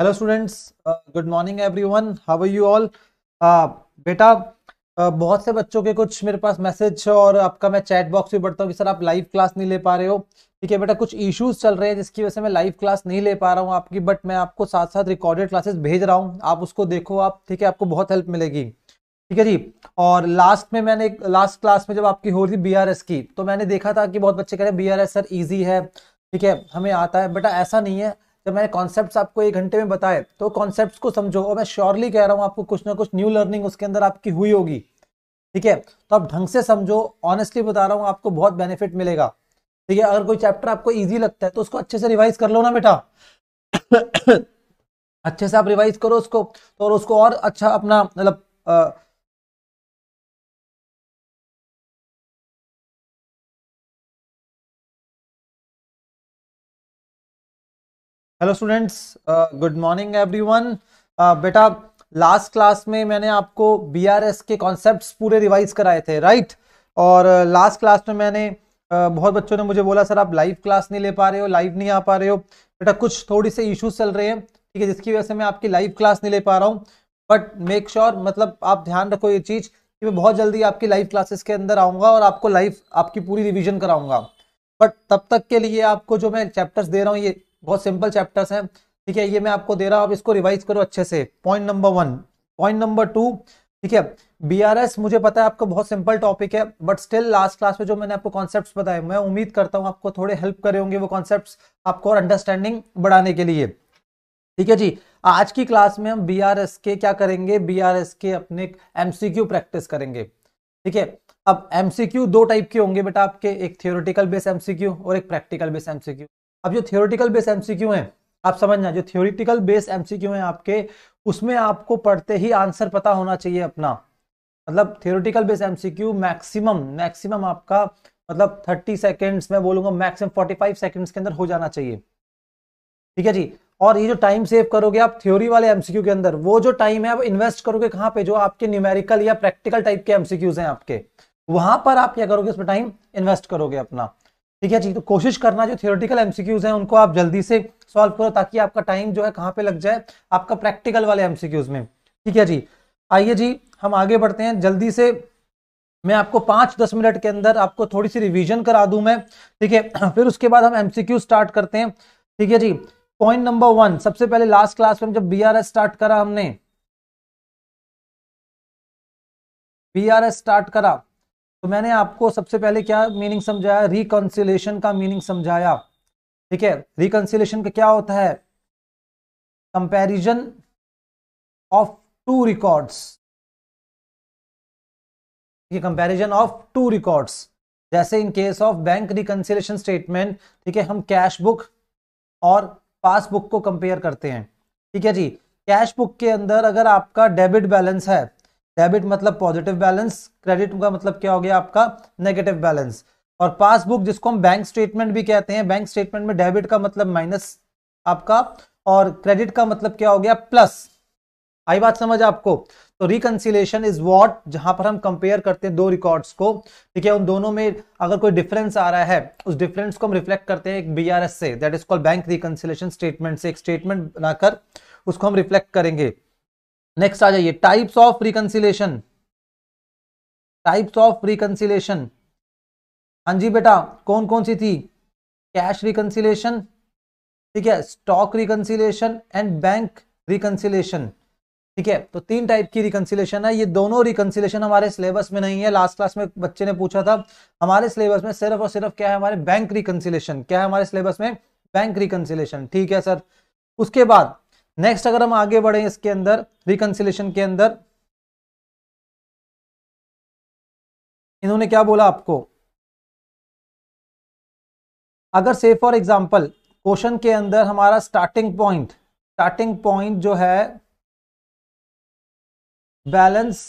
Hello students good morning everyone how are you all बेटा uh, बहुत से बच्चों के कुछ मेरे पास मैसेज और आपका मैं चैट बॉक्स भी पढ़ता हूँ कि सर आप लाइव क्लास नहीं ले पा रहे हो ठीक है बेटा कुछ इश्यूज चल रहे हैं जिसकी वजह से मैं लाइव क्लास नहीं ले पा रहा हूँ आपकी बट मैं आपको साथ साथ रिकॉर्डेड क्लासेस भेज रहा हूँ आप उसको देखो आप ठीक है आपको बहुत हेल्प मिलेगी ठीक है जी और लास्ट में मैंने लास्ट क्लास में जब आपकी हो रही थी एस की तो मैंने देखा था कि बहुत बच्चे कह रहे हैं एस सर ईजी है ठीक है हमें आता है बेटा ऐसा नहीं है जब मैंने कॉन्सेप्ट आपको एक घंटे में बताए तो कॉन्सेप्ट को समझो और मैं श्योरली कह रहा हूँ आपको कुछ ना कुछ न्यू लर्निंग उसके अंदर आपकी हुई होगी ठीक है तो आप ढंग से समझो ऑनेस्टली बता रहा हूँ आपको बहुत बेनिफिट मिलेगा ठीक है अगर कोई चैप्टर आपको ईजी लगता है तो उसको अच्छे से रिवाइज कर लो ना बेटा अच्छे से आप रिवाइज करो उसको तो और उसको और अच्छा अपना मतलब hello students good morning everyone बेटा लास्ट क्लास में मैंने आपको बीआरएस के कॉन्सेप्ट्स पूरे रिवाइज कराए थे राइट right? और लास्ट uh, क्लास में मैंने uh, बहुत बच्चों ने मुझे बोला सर आप लाइव क्लास नहीं ले पा रहे हो लाइव नहीं आ पा रहे हो बेटा कुछ थोड़ी से इश्यूज चल रहे हैं ठीक है जिसकी वजह से मैं आपकी लाइव क्लास नहीं ले पा रहा हूँ बट मेक श्योर मतलब आप ध्यान रखो ये चीज़ कि मैं बहुत जल्दी आपकी लाइव क्लासेस के अंदर आऊँगा और आपको लाइव आपकी पूरी रिविजन कराऊंगा बट तब तक के लिए आपको जो मैं चैप्टर्स दे रहा हूँ ये बहुत सिंपल चैप्टर्स हैं ठीक है ये मैं आपको दे रहा हूँ आप इसको रिवाइज करो अच्छे से point number one point number two ठीक है बीआरएस मुझे पता है आपको बहुत सिंपल टॉपिक है बट स्टिल लास्ट क्लास में जो मैंने आपको कॉन्सेप्ट्स बताए मैं उम्मीद करता हूँ आपको थोड़े हेल्प करे होंगे वो कॉन्सेप्ट आपको और अंडरस्टैंडिंग बढ़ाने के लिए ठीक है जी आज की क्लास में हम बी के क्या करेंगे बी के अपने एम प्रैक्टिस करेंगे ठीक है अब एमसीक्यू दो टाइप के होंगे बेटा आपके एक थियोरिटिकल बेस एमसीक्यू और एक प्रैक्टिकल बेस एमसीक्यू अब जो थियोरिटिकल बेस एमसीक्यू है आप समझना जो थियोरिटिकल बेस एमसीक्यू है आपके उसमें आपको पढ़ते ही आंसर पता होना चाहिए अपना मतलब theoretical base MCQ maximum maximum आपका मतलब 30 सेकेंड्स में बोलूंगा मैक्सिमम 45 सेकेंड्स के अंदर हो जाना चाहिए ठीक है जी और ये जो टाइम सेव करोगे आप थ्योरी वाले एमसीक्यू के अंदर वो जो टाइम है आप इन्वेस्ट करोगे कहाँ पे जो आपके न्यूमेरिकल या प्रैक्टिकल टाइप के एमसीक्यूज हैं आपके वहां पर आप क्या करोगे उसमें टाइम इन्वेस्ट करोगे अपना ठीक है जी तो कोशिश करना जो थियोरटिकल एमसीक्यूज हैं उनको आप जल्दी से सॉल्व करो ताकि आपका टाइम जो है कहाँ पे लग जाए आपका प्रैक्टिकल वाले एमसीक्यूज में ठीक है जी आइए जी हम आगे बढ़ते हैं जल्दी से मैं आपको पाँच दस मिनट के अंदर आपको थोड़ी सी रिविजन करा दूं मैं ठीक है फिर उसके बाद हम एमसीक्यू स्टार्ट करते हैं ठीक है जी पॉइंट नंबर वन सबसे पहले लास्ट क्लास में जब बी स्टार्ट करा हमने बी स्टार्ट करा तो मैंने आपको सबसे पहले क्या मीनिंग समझाया रिकॉन्सिलेशन का मीनिंग समझाया ठीक है रिकॉन्सिलेशन का क्या होता है कंपैरिजन ऑफ टू रिकॉर्ड्स ये कंपैरिजन ऑफ टू रिकॉर्ड्स जैसे in case of bank reconciliation statement ठीक है हम कैश बुक और पासबुक को कंपेयर करते हैं ठीक है जी कैश बुक के अंदर अगर आपका डेबिट बैलेंस है डेबिट मतलब पॉजिटिव बैलेंस क्रेडिट का मतलब क्या हो गया आपका नेगेटिव बैलेंस और पासबुक जिसको हम बैंक स्टेटमेंट भी कहते हैं बैंक स्टेटमेंट में डेबिट का मतलब माइनस आपका और क्रेडिट का मतलब क्या हो गया प्लस आई बात समझ आपको तो रिकनसिलेशन इज वॉट जहां पर हम कंपेयर करते हैं दो रिकॉर्ड्स को ठीक है उन दोनों में अगर कोई डिफरेंस आ रहा है उस डिफरेंस को हम रिफ्लेक्ट करते हैं एक बी से that is called bank reconciliation statement से एक स्टेटमेंट बनाकर उसको हम रिफ्लेक्ट करेंगे नेक्स्ट आ जाइए types of reconciliation types of reconciliation हाँ जी बेटा कौन कौन सी थी कैश रिकनसिलेशन ठीक है stock reconciliation and bank reconciliation ठीक है तो तीन टाइप की रिकन्सिलेशन है ये दोनों रिकनसिलेशन हमारे सिलेबस में नहीं है लास्ट क्लास में बच्चे ने पूछा था हमारे सिलेबस में सिर्फ और सिर्फ क्या है हमारे बैंक रिकनसिलेशन क्या है हमारे सिलेबस में बैंक रिकन्सिलेशन ठीक है सर उसके बाद नेक्स्ट अगर हम आगे बढ़े इसके अंदर रिकन्सिलेशन के अंदर इन्होंने क्या बोला आपको अगर से फॉर एग्जाम्पल क्वेश्चन के अंदर हमारा स्टार्टिंग पॉइंट स्टार्टिंग पॉइंट जो है balance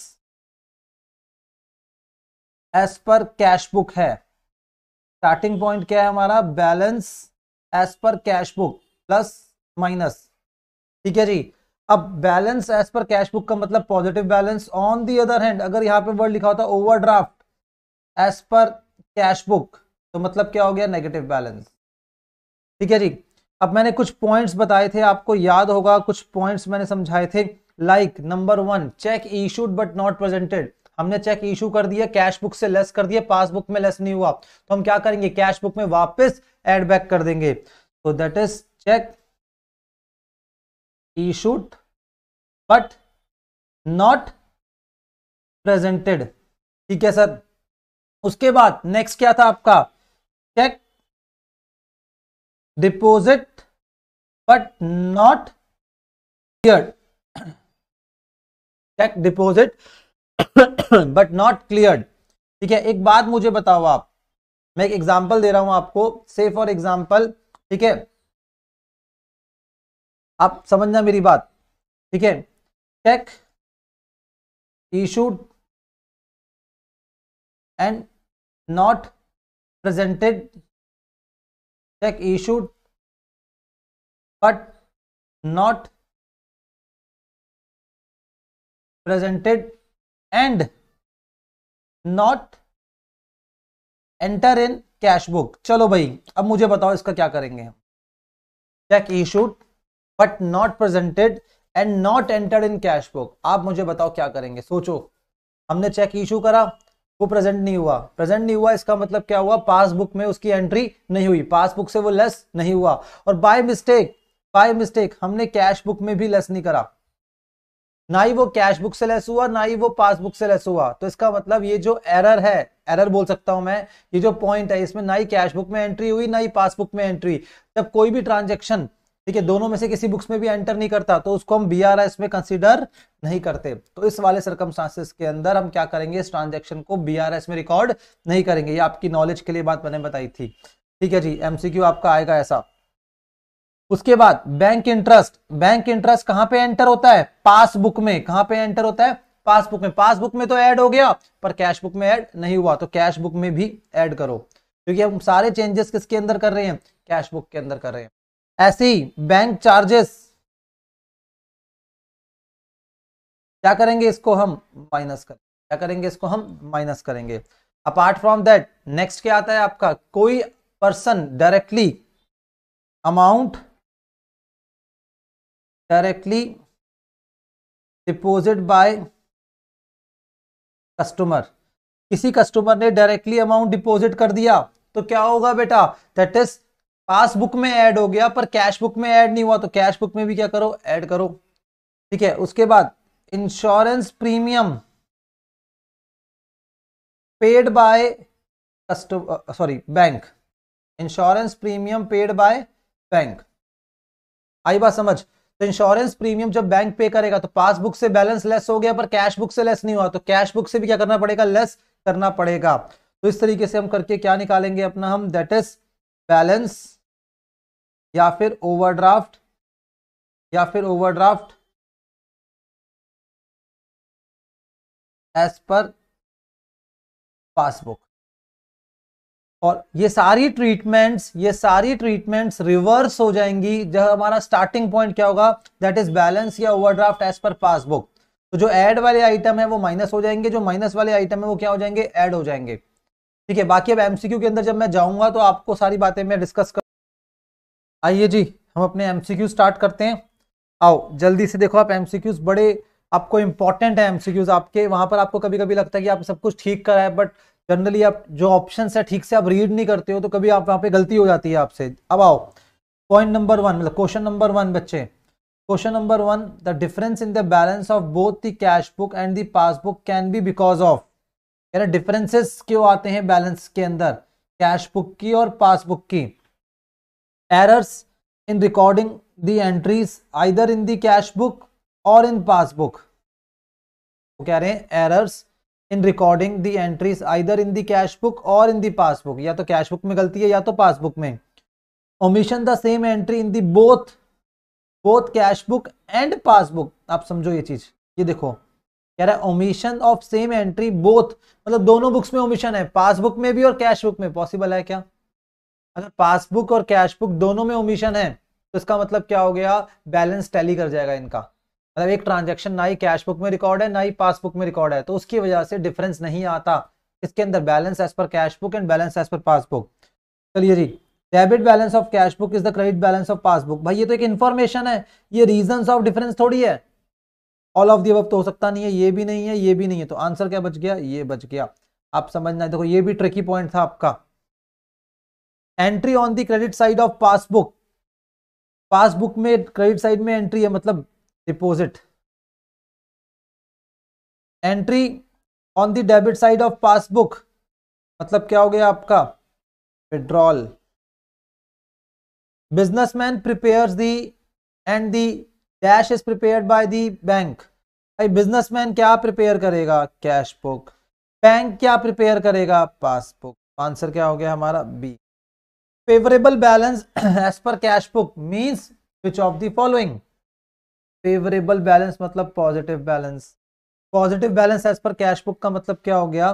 as per cash book है स्टार्टिंग पॉइंट क्या है हमारा balance as per cash book plus minus ठीक है जी अब balance as per cash book का मतलब positive balance on the other hand अगर यहाँ पे वर्ड लिखा होता overdraft as per cash book तो मतलब क्या हो गया नेगेटिव बैलेंस ठीक है जी अब मैंने कुछ पॉइंट्स बताए थे आपको याद होगा कुछ पॉइंट्स मैंने समझाए थे like number one cheque issued but not presented हमने चेक इशू कर दिया कैश बुक से लेस कर दिया पासबुक में लेस नहीं हुआ तो हम क्या करेंगे कैश बुक में वापस एड बैक कर देंगे तो that is cheque he should but not presented ठीक है सर उसके बाद नेक्स्ट क्या था आपका cheque deposit but not clear cheque deposit but not clear ठीक है एक बात मुझे बताओ आप मैं एक एग्जाम्पल दे रहा हूं आपको से फॉर एग्जाम्पल ठीक है आप समझना मेरी बात ठीक है cheque issued and not presented cheque issued but not presented and not enter in cash book चलो भाई अब मुझे बताओ इसका क्या करेंगे हम cheque issued but not presented and not entered in cash book आप मुझे बताओ क्या करेंगे सोचो हमने चेक इशू करा वो प्रेजेंट नहीं हुआ प्रेजेंट नहीं हुआ इसका मतलब क्या हुआ पासबुक में उसकी एंट्री नहीं हुई पासबुक से वो लेस नहीं हुआ और बाय मिस्टेक बाय मिस्टेक हमने कैश बुक में भी लेस नहीं करा ना ही वो कैश बुक से लेस हुआ ना ही वो पासबुक से लेस हुआ तो इसका मतलब ये जो एरर है एरर बोल सकता हूं मैं ये जो पॉइंट है इसमें ना ही कैश बुक में एंट्री हुई ना ही पासबुक में एंट्री जब कोई भी ट्रांजेक्शन ठीक है दोनों में से किसी बुक्स में भी एंटर नहीं करता तो उसको हम बी आर एस में कंसिडर नहीं करते तो इस वाले सरकमस्टांसेस के अंदर हम क्या करेंगे इस ट्रांजेक्शन को बी आर एस में रिकॉर्ड नहीं करेंगे ये आपकी नॉलेज के लिए बात मैंने बताई थी ठीक है जी एमसीक्यू आपका आएगा ऐसा उसके बाद बैंक इंटरेस्ट बैंक इंटरेस्ट कहां पे एंटर होता है पासबुक में कहां पे एंटर होता है पासबुक में पासबुक में तो ऐड हो गया पर कैश बुक में ऐड नहीं हुआ तो कैश बुक में भी ऐड करो क्योंकि हम सारे चेंजेस किसके अंदर कर रहे हैं कैश बुक के अंदर कर रहे हैं ऐसे ही बैंक चार्जेस क्या करेंगे इसको हम माइनस कर क्या करेंगे इसको हम माइनस करेंगे अपार्ट फ्रॉम दैट नेक्स्ट क्या आता है आपका कोई person directly amount directly deposit by customer किसी कस्टमर ने डायरेक्टली अमाउंट डिपोजिट कर दिया तो क्या होगा बेटा दैट इज पासबुक में ऐड हो गया पर कैश बुक में ऐड नहीं हुआ तो कैश बुक में भी क्या करो ऐड करो ठीक है उसके बाद insurance premium paid by custom sorry bank insurance premium paid by bank आई बात समझ तो इंश्योरेंस प्रीमियम जब बैंक पे करेगा तो पासबुक से बैलेंस लेस हो गया पर कैश बुक से लेस नहीं हुआ तो कैश बुक से भी क्या करना पड़ेगा लेस करना पड़ेगा तो इस तरीके से हम करके क्या निकालेंगे अपना हम दैट इज बैलेंस या फिर ओवरड्राफ्ट या फिर ओवरड्राफ्ट एज पर पासबुक और ये सारी ट्रीटमेंट्स ये सारी ट्रीटमेंट्स रिवर्स हो जाएंगी जब हमारा स्टार्टिंग पॉइंट क्या होगा दैट इज बैलेंस या ओवरड्राफ्ट एज पर पासबुक तो जो ऐड वाले आइटम है वो माइनस हो जाएंगे जो माइनस वाले आइटम है वो क्या हो जाएंगे ऐड हो जाएंगे ठीक है बाकी अब एमसीक्यू के अंदर जब मैं जाऊंगा तो आपको सारी बातें मैं डिस्कस कर आइए जी हम अपने एम स्टार्ट करते हैं आओ जल्दी से देखो आप एम बड़े आपको इंपॉर्टेंट है एम आपके वहां पर आपको कभी कभी लगता है कि आप सब कुछ ठीक करा है बट जनरली आप जो ऑप्शन है ठीक से आप रीड नहीं करते हो तो कभी आप वहाँ पे गलती हो जाती है आपसे अब आओ पॉइंट नंबर वन मतलब क्वेश्चन नंबर वन बच्चे question number one the difference in the balance of both the cash book and the passbook can be because of यानी डिफरेंसेस क्यों आते हैं बैलेंस के अंदर कैश बुक की और पासबुक की errors in recording the entries either in the cash book or in passbook वो कह रहे हैं errors in recording the entries either in the cash book और इन दी पासबुक या तो कैश बुक में गलती है या तो पासबुक में omission the same entry in the both both cash book and passbook आप समझो ये चीज ये देखो कह रहा है omission of same entry both मतलब दोनों बुक्स में ओमिशन है पासबुक में भी और कैश बुक में पॉसिबल है क्या अगर पासबुक और कैश बुक दोनों में ओमिशन है तो इसका मतलब क्या हो गया बैलेंस टैली कर जाएगा इनका मतलब एक ट्रांजेक्शन ना ही कैश बुक में रिकॉर्ड है ना ही पासबुक में रिकॉर्ड है तो उसकी वजह से डिफरेंस नहीं आता इसके अंदर balance as per cash book and balance as per passbook चलिए जी debit balance of cash book is the credit balance of passbook भाई ये तो एक इन्फॉर्मेशन है ये रीजन ऑफ डिफरेंस थोड़ी है ऑल ऑफ दी अब तो हो सकता नहीं है ये भी नहीं है ये भी नहीं है तो आंसर क्या बच गया ये बच गया आप समझना देखो ये भी ट्रिकी पॉइंट था आपका entry on the credit side of passbook passbook में क्रेडिट साइड में एंट्री है मतलब deposit entry on the debit side of passbook मतलब क्या हो गया आपका withdrawal businessman prepares the and the cash is prepared by the bank भाई बिजनेसमैन क्या प्रिपेयर करेगा कैश बुक बैंक क्या प्रिपेयर करेगा पासबुक आंसर क्या हो गया हमारा B favourable balance as per cash book means which of the favourable balance मतलब positive balance positive balance as per cash book का मतलब क्या हो गया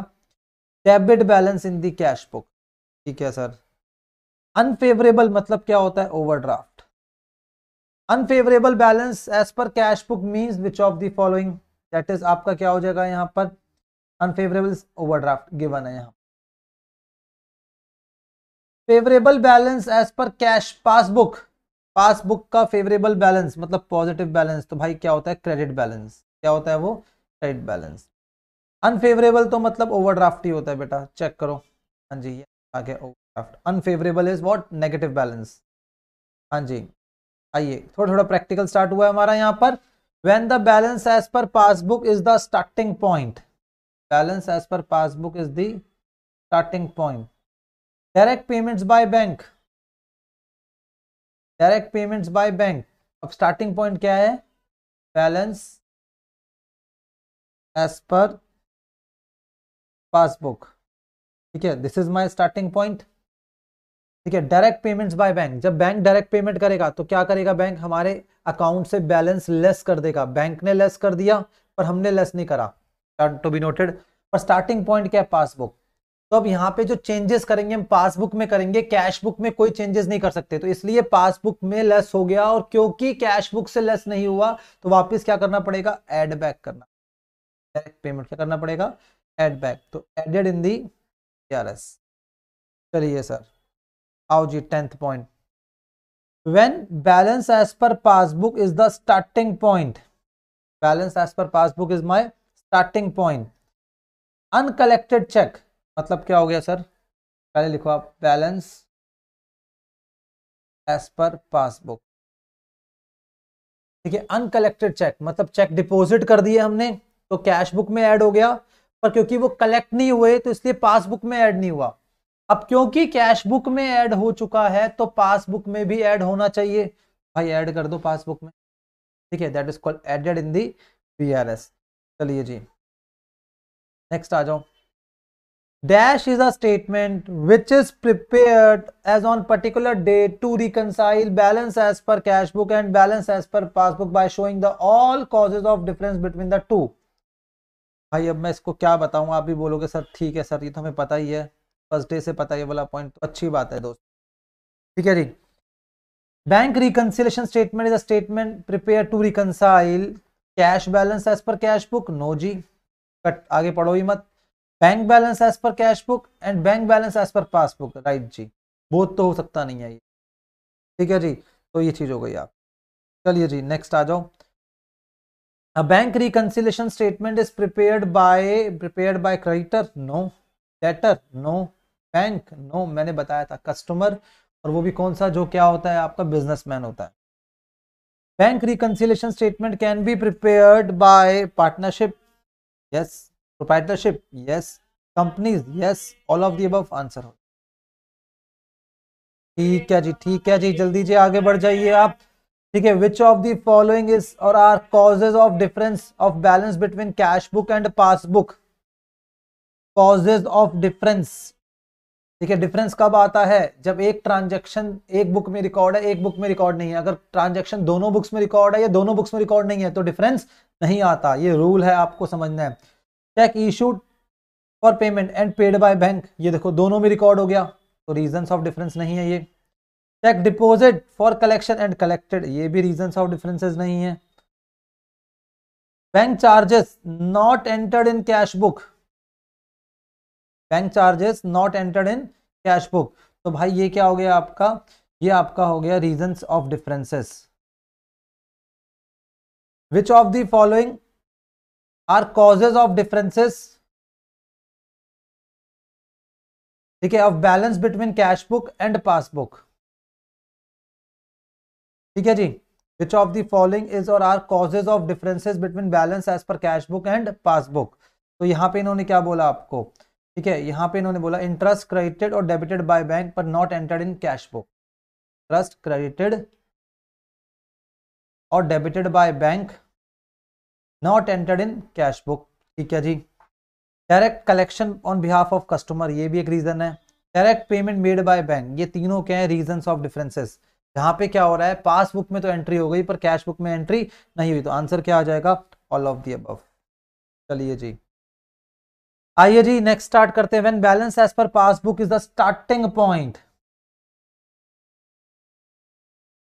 debit balance in the cash book ठीक है सर अनफेवरेबल मतलब क्या होता है overdraft unfavourable balance as per cash book means which of the following that is आपका क्या हो जाएगा यहाँ पर अनफेवरेबल ओवरड्राफ्ट गिवन है यहाँ favourable balance as per cash passbook passbook का फेवरेबल बैलेंस मतलब पॉजिटिव बैलेंस तो भाई क्या होता है क्रेडिट बैलेंस क्या होता है वो क्रेडिट बैलेंस अनफेवरेबल तो मतलब ओवरड्राफ्ट ही होता है बेटा चेक करो हाँ जी आगे आ गया overdraft unfavourable is what negative balance हाँ जी आइए थोड़ा थोड़ा प्रैक्टिकल स्टार्ट हुआ है हमारा यहाँ पर when the balance as per passbook is the starting point balance as per passbook is the starting point direct payments by bank direct payments by bank अब स्टार्टिंग पॉइंट क्या है बैलेंस एज पर पासबुक ठीक है this is my starting point ठीक है direct payments by bank जब bank direct payment करेगा तो क्या करेगा बैंक हमारे अकाउंट से बैलेंस लेस कर देगा बैंक ने लेस कर दिया पर हमने लेस नहीं करा टू बी नोटेड पर स्टार्टिंग पॉइंट क्या है पासबुक तो अब यहाँ पे जो चेंजेस करेंगे हम पासबुक में करेंगे कैश बुक में कोई चेंजेस नहीं कर सकते तो इसलिए पासबुक में लेस हो गया और क्योंकि कैश बुक से लेस नहीं हुआ तो वापस क्या करना पड़ेगा एड बैक करना डायरेक्ट पेमेंट क्या करना पड़ेगा एड बैक तो एडेड इन दी एस चलिए सर आओ जी tenth point when balance as per passbook is the starting point balance as per passbook is my starting point uncollected cheque मतलब क्या हो गया सर पहले लिखो आप बैलेंस एज पर पासबुक ठीक है अनकलेक्टेड चेक मतलब चेक डिपॉजिट कर दिए हमने तो कैश बुक में ऐड हो गया पर क्योंकि वो कलेक्ट नहीं हुए तो इसलिए पासबुक में ऐड नहीं हुआ अब क्योंकि कैश बुक में ऐड हो चुका है तो पासबुक में भी ऐड होना चाहिए भाई ऐड कर दो पासबुक में ठीक है that is called added in the B चलिए जी नेक्स्ट आ जाओ Dash is a statement which is prepared as on particular date to reconcile balance as per cash book and balance as per passbook by showing the all causes of difference between the two. भाई अब मैं इसको क्या बताऊं आप भी बोलोगे sir ठीक है सर ये तो हमें पता ही है फर्स्ट डे से पता ये वाला पॉइंट तो अच्छी बात है दोस्त ठीक है जी bank reconciliation statement is a statement prepare to reconcile cash balance as per cash book no जी कट आगे पढ़ो ही मत bank balance as per cash book and bank balance as per passbook right जी बहुत तो हो सकता नहीं है ये ठीक है जी तो ये चीज़ हो गई आप चलिए जी नेक्स्ट आ जाओ a bank reconciliation statement is prepared by prepared by creditor no debtor no bank no मैंने बताया था कस्टमर और वो भी कौन सा जो क्या होता है आपका बिजनेसमैन होता है bank reconciliation statement can be prepared by partnership yes proprietorship yes companies yes all of the अब आंसर हो ठीक है जी ठीक है जी जल्दी जी आगे बढ़ जाइए आप ठीक है which of the following is और are causes of difference of balance between cash book and passbook causes of difference ठीक है डिफरेंस कब आता है जब एक ट्रांजेक्शन एक बुक में रिकॉर्ड है एक बुक में रिकॉर्ड नहीं है अगर ट्रांजेक्शन दोनों बुक्स में रिकॉर्ड है या दोनों बुक्स में रिकॉर्ड नहीं है तो डिफरेंस नहीं आता ये रूल है आपको समझना है cheque issued for payment and paid by bank ये देखो दोनों में रिकॉर्ड हो गया तो रीजन ऑफ डिफरेंस नहीं है ये cheque deposit for collection and collected ये भी रीजन ऑफ डिफरेंसेज नहीं है bank charges not entered in cash book bank charges not entered in cash book तो भाई ये क्या हो गया आपका ये आपका हो गया reason of differences which of the following are causes of differences ठीक है of balance between cash book and passbook ठीक है जी which of the following is और are causes of differences between balance as per cash book and passbook तो यहां पे इन्होंने क्या बोला आपको ठीक है यहां पे इन्होंने बोला इंटरेस्ट क्रेडिटेड और डेबिटेड बाय बैंक पर not entered in cash book interest credited और debited by bank not entered in cash book ठीक है जी direct collection on behalf of customer ये भी एक रीज़न है direct payment made by bank ये तीनों क्या है रीजन ऑफ डिफरेंसेस यहाँ पे क्या हो रहा है पासबुक में तो एंट्री हो गई पर कैश बुक में एंट्री नहीं हुई तो आंसर क्या आ जाएगा ऑल ऑफ दी अबव चलिए जी आइए जी नेक्स्ट स्टार्ट करते हैं when balance as per passbook is the starting point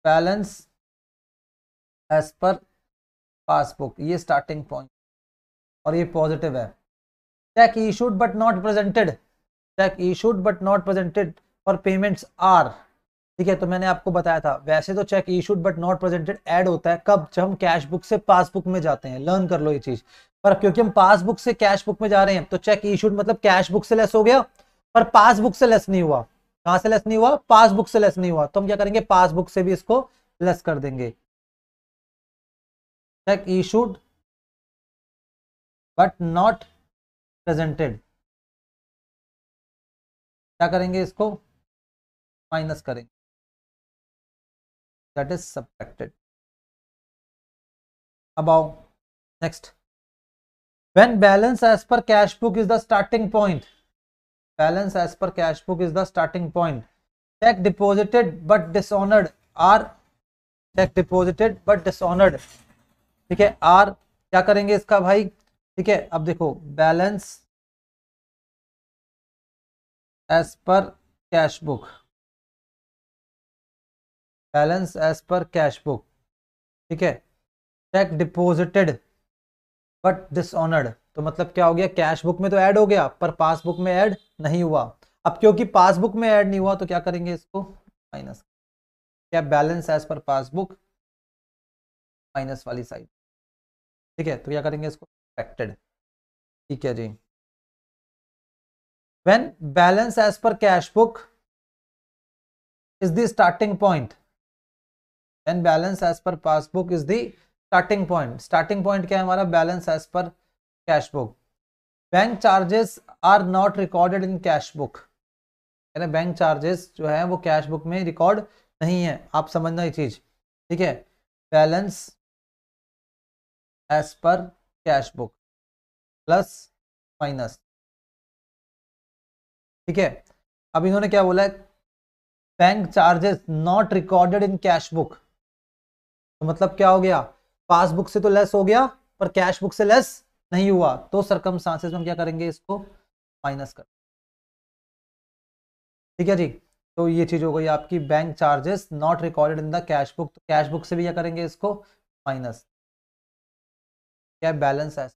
balance as per passbook ये स्टार्टिंग पॉइंट और ये पॉजिटिव है cheque issued but not presented cheque issued but not presented और payments are ठीक है तो मैंने आपको बताया था वैसे तो cheque issued but not presented add होता है कब जब हम कैश बुक से पासबुक में जाते हैं लर्न कर लो ये चीज पर क्योंकि हम पासबुक से कैश बुक में जा रहे हैं तो चेक इशूड मतलब कैश बुक से लेस हो गया पर पासबुक से लेस नहीं हुआ कहां से लेस नहीं हुआ पासबुक से लेस नहीं हुआ तो हम क्या करेंगे पासबुक से भी इसको लेस कर देंगे check issued but not presented क्या करेंगे इसको माइनस करेंगे दैट इज सब्रैक्टेड अब आओ next when balance as per cash book is the starting point balance as per cash book is the starting point cheque deposited but dishonoured are cheque deposited but dishonoured ठीक है are क्या करेंगे इसका भाई ठीक है अब देखो balance as per cash book balance as per cash book ठीक है चेक डिपोजिटेड बट डिसऑनर्ड तो मतलब क्या हो गया कैश बुक में तो ऐड हो गया पर पासबुक में ऐड नहीं हुआ अब क्योंकि पासबुक में ऐड नहीं हुआ तो क्या करेंगे इसको माइनस क्या balance as per passbook minus वाली साइड ठीक है तो क्या करेंगे इसको सब्ट्रैक्टेड ठीक है जी when balance as per cash book is the starting point when balance as per passbook is the starting point starting point क्या है हमारा balance as per cash book bank charges are not recorded in cash book यानी bank charges जो है वो cash book में record नहीं है आप समझना ये चीज ठीक है balance as per cash book plus minus ठीक है अब इन्होंने क्या बोला है bank charges not recorded in cash book तो मतलब क्या हो गया पासबुक से तो लेस हो गया पर कैश बुक से लेस नहीं हुआ तो सरकम सांसेस हम क्या करेंगे इसको माइनस कर ठीक है जी तो ये चीज हो गई आपकी bank charges not recorded in the cash book तो कैश बुक से भी क्या करेंगे इसको माइनस या बैलेंस एज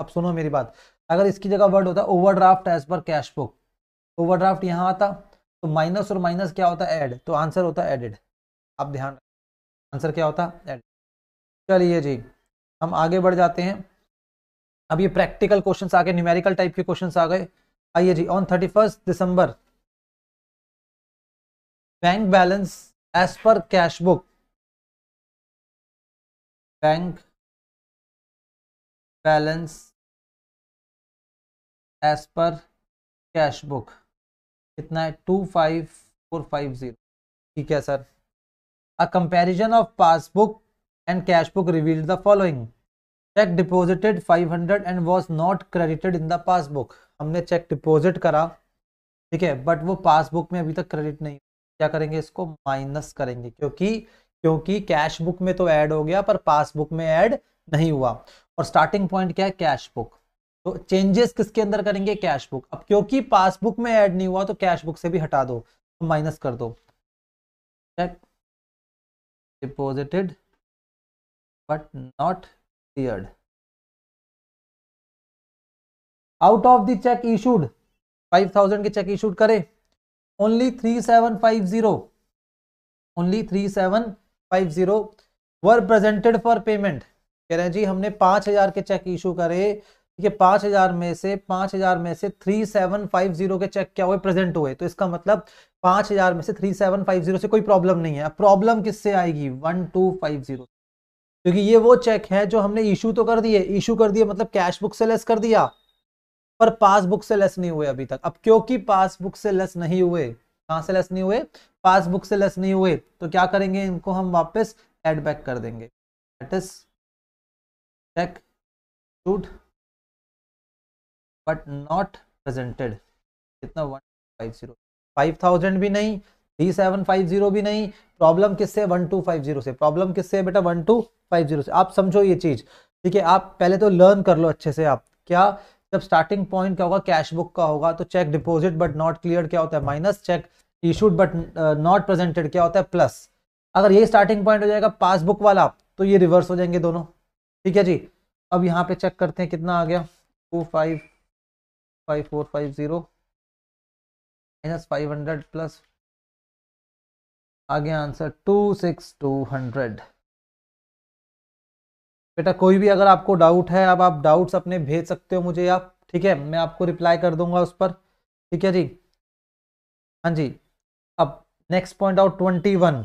अब सुनो मेरी बात अगर इसकी जगह वर्ड होता overdraft as per cash book overdraft यहाँ आता तो माइनस और माइनस क्या होता है एड तो आंसर होता है एडेड आप ध्यान आंसर क्या होता है एड चलिए जी हम आगे बढ़ जाते हैं अब ये प्रैक्टिकल क्वेश्चन आ गए न्यूमेरिकल टाइप के क्वेश्चन आ गए आइए जी on thirty first December bank balance as per cash book bank balance as per cash book कितना है two five four five zero ठीक है sir a comparison of passbook and cash book reveal the following cheque deposited hundred and was not credited in the passbook हमने cheque deposit करा ठीक है but वो passbook में अभी तक क्रेडिट नहीं क्या करेंगे इसको माइनस करेंगे क्योंकि क्योंकि कैश बुक में तो ऐड हो गया पर पासबुक में ऐड नहीं हुआ और स्टार्टिंग पॉइंट क्या है कैश बुक तो चेंजेस किसके अंदर करेंगे कैश बुक अब क्योंकि पासबुक में ऐड नहीं हुआ तो कैश बुक से भी हटा दो तो माइनस कर दो deposited but not clear out of the cheque issued 5000 के चेक इशूड करे only 3750 only 3750 were presented for payment कह रहे हैं जी हमने पांच हजार के चेक इशू करे है पांच हजार में से पांच हजार में से थ्री सेवन फाइव जीरो के चेक क्या हुए प्रेजेंट हुए तो इसका मतलब पांच हजार में से थ्री सेवन फाइव जीरो से कोई प्रॉब्लम नहीं है अब प्रॉब्लम किससे आएगी वन टू फाइव जीरो क्योंकि ये वो चेक है जो हमने इशू तो कर दिए इशू कर दिए मतलब कैश बुक से लेस कर दिया पर पासबुक से लेस नहीं हुए अभी तक अब क्योंकि पासबुक से लेस नहीं हुए कहाँ से लेस नहीं हुए पासबुक से लेस नहीं हुए तो क्या करेंगे इनको हम वापस एडबैक कर देंगे that is check should but not presented कितना one five zero five thousand भी नहीं थ्री सेवन फाइव जीरो भी नहीं प्रॉब्लम किससे वन टू फाइव जीरो से प्रॉब्लम किससे बेटा वन टू फाइव जीरो से आप समझो ये चीज़ ठीक है आप पहले तो लर्न कर लो अच्छे से आप क्या जब स्टार्टिंग पॉइंट क्या होगा कैश बुक का होगा तो cheque deposit but not clear क्या होता है minus cheque issued but not presented क्या होता है प्लस अगर ये स्टार्टिंग पॉइंट हो जाएगा पासबुक वाला तो ये रिवर्स हो जाएंगे दोनों ठीक है जी अब यहाँ पे चेक करते हैं कितना आ गया two five five four five zero minus five hundred plus आ गया answer two six two hundred बेटा कोई भी अगर आपको डाउट है अब आप डाउट्स अपने भेज सकते हो मुझे आप ठीक है मैं आपको रिप्लाई कर दूंगा उस पर ठीक है जी हाँ जी अब next point out twenty one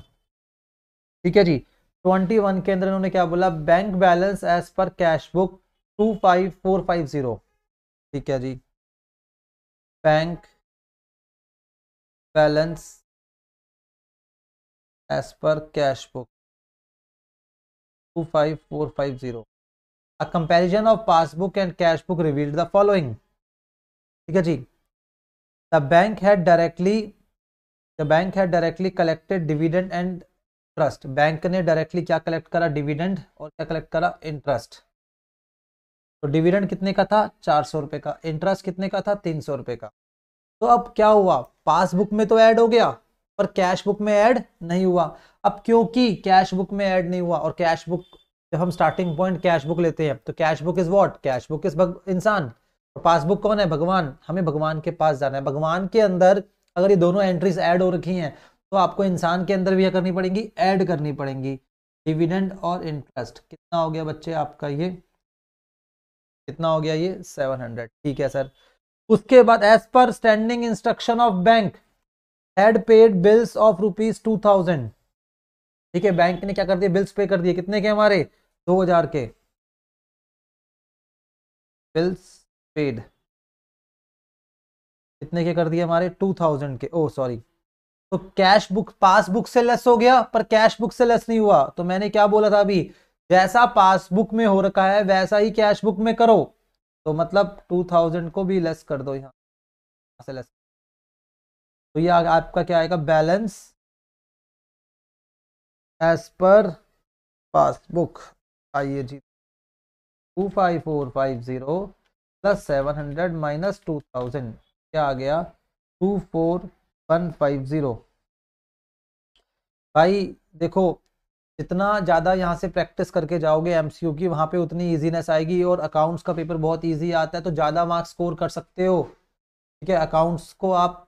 ठीक है जी ट्वेंटी वन के अंदर उन्होंने क्या बोला bank balance as per cash book two five four five zero ठीक है जी bank balance as per cash book two five four five zero a comparison of passbook and cash book revealed the following ठीक है जी the bank had directly the bank had directly collected dividend and interest bank ने directly क्या collect करा dividend और क्या collect करा interest तो डिविडेंड कितने का था चार सौ रुपए का इंटरेस्ट कितने का था तीन सौ रुपए का तो अब क्या हुआ पासबुक में तो ऐड हो गया पर कैश बुक में ऐड नहीं हुआ अब क्योंकि कैश बुक में ऐड नहीं हुआ और कैश बुक जब हम स्टार्टिंग पॉइंट कैश बुक लेते हैं तो cash book is what cash book is इंसान और पासबुक कौन है भगवान हमें भगवान के पास जाना है भगवान के अंदर अगर ये दोनों एंट्रीज ऐड हो रखी हैं तो आपको इंसान के अंदर भी यह करनी पड़ेगी ऐड करनी पड़ेगी डिविडेंड और इंटरेस्ट कितना हो गया बच्चे आपका ये कितना हो गया ये सेवन हंड्रेड ठीक है सर उसके बाद as per standing instruction of bank had paid bills of rupees two thousand ठीक है बैंक ने क्या कर दिया बिल्स पे कर दिए कितने के हमारे दो हजार के बिल्स पेड कितने के कर दिए हमारे टू थाउजेंड के ओ oh, सॉरी तो कैश बुक पासबुक से लेस हो गया पर कैश बुक से लेस नहीं हुआ तो मैंने क्या बोला था अभी जैसा पासबुक में हो रखा है वैसा ही कैश बुक में करो तो मतलब टू थाउजेंड को भी लेस कर दो यहाँ से लेस तो ये आपका क्या आएगा बैलेंस एज पर पासबुक आइए जी two five four five zero plus seven hundred minus two thousand क्या आ गया two four one five zero भाई देखो जितना ज़्यादा यहाँ से प्रैक्टिस करके जाओगे एमसीक्यू की वहाँ पे उतनी इजीनेस आएगी और अकाउंट्स का पेपर बहुत इजी आता है तो ज़्यादा मार्क्स स्कोर कर सकते हो ठीक है अकाउंट्स को आप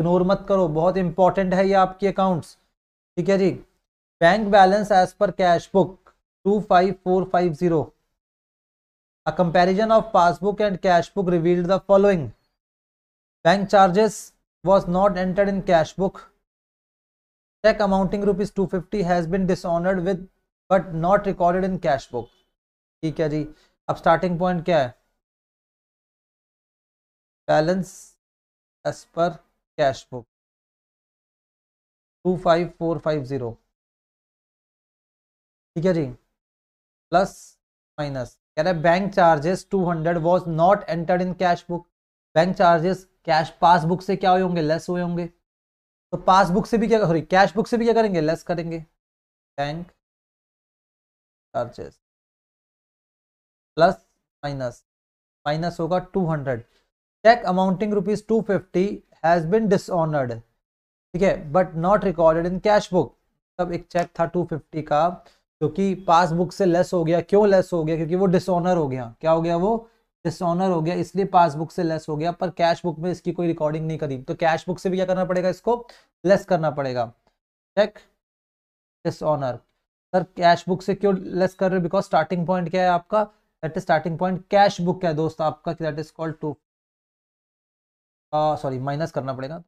इग्नोर मत करो बहुत इंपॉर्टेंट है ये आपकी अकाउंट्स ठीक है जी bank balance as per cash book two five four five zero a comparison of passbook and cash book revealed the following bank charges was not entered in cash book. Check amounting rupees 250 has been dishonored with but not recorded in cash book. ठीक है जी अब starting point क्या है balance as per cash book two five four five zero ठीक है जी plus minus कह रहे bank charges two hundred was not entered in cash book bank charges cash passbook से क्या हुए होंगे लेस हुए होंगे तो पासबुक से भी क्या सॉरी कैश बुक से भी क्या करेंगे लेस करेंगे bank charges plus minus minus होगा two hundred cheque amounting rupees two fifty has been dishonoured ठीक है but not recorded in cash book तब एक चेक था टू फिफ्टी का जो कि पासबुक से लेस हो गया क्यों लेस हो गया क्योंकि वो डिसऑनर हो गया क्या हो गया वो डिसऑनर हो गया इसलिए पासबुक से लेस हो गया पर कैश बुक में इसकी कोई रिकॉर्डिंग नहीं करी तो कैश बुक से भी क्या करना पड़ेगा इसको लेस करना पड़ेगा cheque dishonour sir cash book से क्यों लेस कर रहे हो बिकॉज स्टार्टिंग पॉइंट क्या है आपका that is starting point cash book क्या है दोस्त आपका that is called two sorry minus करना पड़ेगा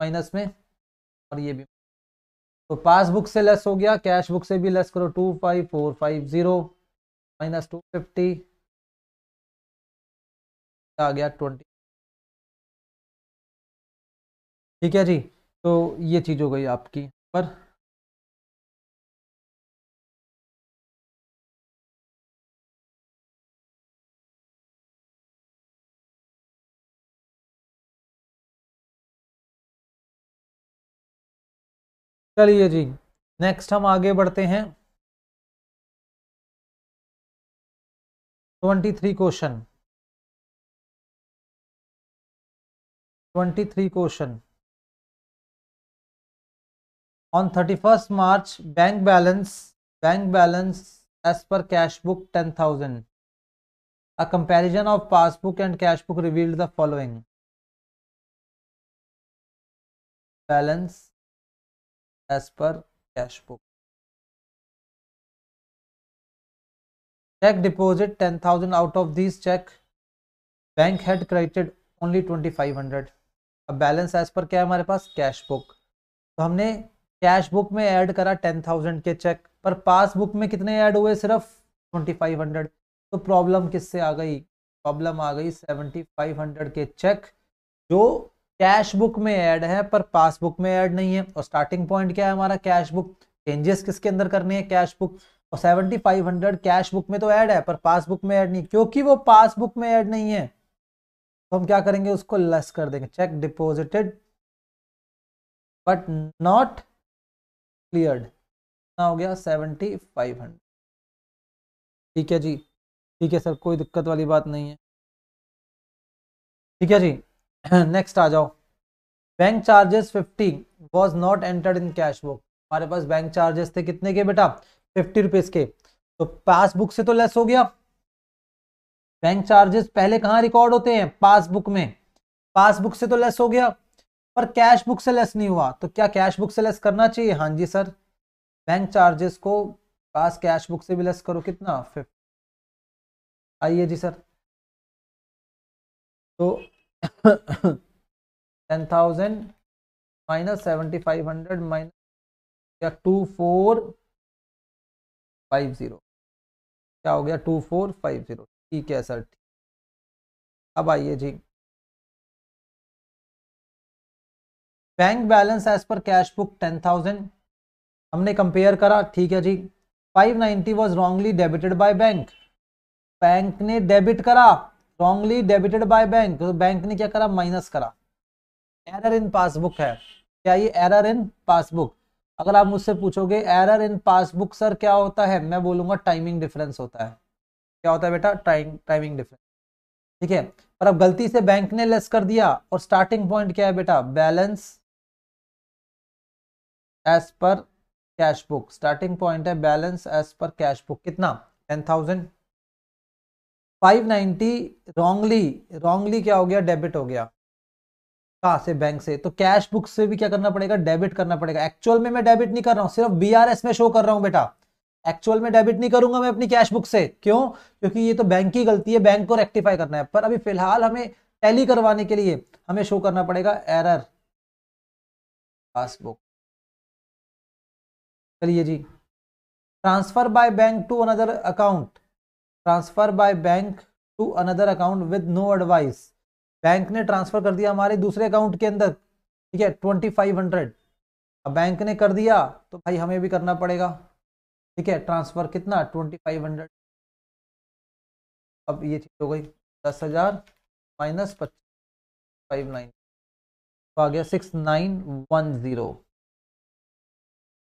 माइनस में और ये भी तो पासबुक से लेस हो गया कैश बुक से भी लेस करो two five four five zero minus two fifty आ गया ट्वेंटी ठीक है जी तो ये चीज़ हो गई आपकी पर चलिए जी नेक्स्ट हम आगे बढ़ते हैं twenty three question 23 question on 31st march bank balance bank balance as per cash book 10000 a comparison of passbook and cash book revealed the following balance as per cash book check deposit 10000 out of these check bank had credited only 2500 अब balance as per क्या है हमारे पास cash book तो हमने cash book में add करा ten thousand के cheque पर पासबुक में कितने ऐड हुए सिर्फ ट्वेंटी फाइव हंड्रेड तो प्रॉब्लम किससे आ गई प्रॉब्लम आ गई सेवेंटी फाइव हंड्रेड के चेक जो कैश बुक में ऐड है पर पासबुक में ऐड नहीं है और स्टार्टिंग पॉइंट क्या है हमारा कैश बुक चेंजेस किसके अंदर करने हैं कैश बुक और seventy five hundred cash book में तो ऐड है पर पासबुक में ऐड नहीं क्योंकि वो पासबुक में ऐड नहीं है तो हम क्या करेंगे उसको लेस कर देंगे cheque deposited but not cleared कितना हो गया सेवेंटी फाइव हंड्रेड ठीक है जी ठीक है सर कोई दिक्कत वाली बात नहीं है ठीक है जी नेक्स्ट आ जाओ bank charges fifty was not entered in cash book हमारे पास बैंक चार्जेस थे कितने के बेटा फिफ्टी रुपीज़ के तो पासबुक से तो लेस हो गया बैंक चार्जेस पहले कहाँ रिकॉर्ड होते हैं पासबुक में पासबुक से तो लेस हो गया पर कैश बुक से लेस नहीं हुआ तो क्या कैश बुक से लेस करना चाहिए हाँ जी सर बैंक चार्जेस को पास कैश बुक से भी लेस करो कितना फिफ्टी आइए जी सर तो ten thousand minus seventy five hundred minus क्या टू फोर फाइव जीरो क्या हो गया टू फोर फाइव जीरो ठीक है सर अब आइए जी bank balance as per cash book ten thousand हमने कंपेयर करा ठीक है जी five ninety was wrongly debited by bank bank ने डेबिट करा रॉन्गली डेबिटेड बाय बैंक तो बैंक ने क्या करा माइनस करा एरर इन पासबुक है क्या ये एरर इन पासबुक अगर आप मुझसे पूछोगे एरर इन पासबुक सर क्या होता है मैं बोलूंगा टाइमिंग डिफरेंस होता है क्या होता है बेटा टाइम टाइमिंग डिफरेंस ठीक है और अब गलती से बैंक ने लेस कर दिया और स्टार्टिंग पॉइंट क्या है बेटा balance as per cash book starting point है balance as per cash book कितना ten thousand five ninety wrongly wrongly क्या हो गया डेबिट हो गया कहा से बैंक से तो कैश बुक से भी क्या करना पड़ेगा डेबिट करना पड़ेगा एक्चुअल में मैं डेबिट नहीं कर रहा हूँ सिर्फ बी में शो कर रहा हूँ बेटा एक्चुअल में डेबिट नहीं करूंगा मैं अपनी कैश बुक से क्यों क्योंकि ये तो बैंक की गलती है बैंक को रेक्टिफाई करना है पर अभी फिलहाल हमें टैली करवाने के लिए हमें शो करना पड़ेगा एरर पासबुक चलिए जी transfer by bank to another account transfer by bank to another account with no advice bank ने ट्रांसफर कर दिया हमारे दूसरे अकाउंट के अंदर ठीक है ट्वेंटी फाइव हंड्रेड बैंक ने कर दिया तो भाई हमें भी करना पड़ेगा ठीक है ट्रांसफ़र कितना ट्वेंटी फाइव हंड्रेड अब ये चीज़ हो गई दस हज़ार माइनस पच्चीस फाइव नाइन तो आ गया six nine one zero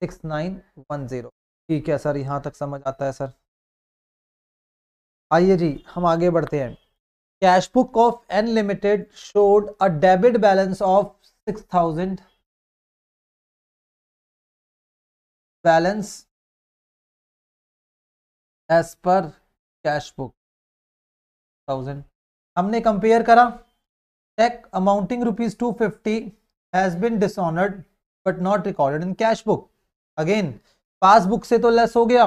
six nine one zero ठीक है सर यहाँ तक समझ आता है सर आइए जी हम आगे बढ़ते हैं cash book of N limited showed a debit balance of six thousand balance as per cash book thousand हमने कंपेयर करा cheque amounting rupees two fifty has been dishonoured but not recorded in cash book again passbook से तो less हो गया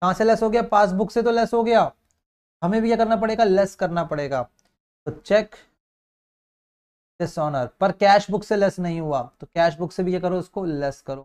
कहाँ से less हो गया पासबुक से तो लेस हो गया हमें भी क्या करना पड़ेगा लेस करना पड़ेगा तो चेक डिसऑनर पर कैश बुक से लेस नहीं हुआ तो कैश बुक से भी क्या करो उसको लेस करो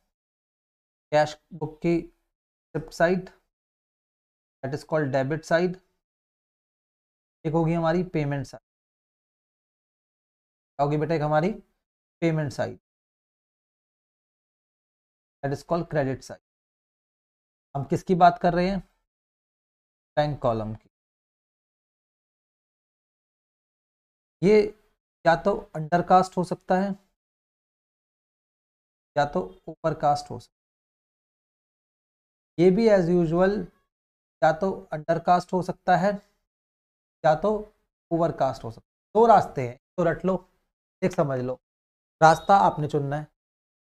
कैश बुक की script side that is called debit side एक होगी हमारी पेमेंट साइड क्या होगी बेटा एक हमारी payment side that is called credit side हम किसकी बात कर रहे हैं बैंक कॉलम की ये या तो अंडरकास्ट हो सकता है या तो ओवरकास्ट कास्ट हो सकता है ये भी एज यूजल या तो अंडरकास्ट हो सकता है या तो ओवरकास्ट हो सकता है दो रास्ते हैं तो रट लो एक समझ लो रास्ता आपने चुनना है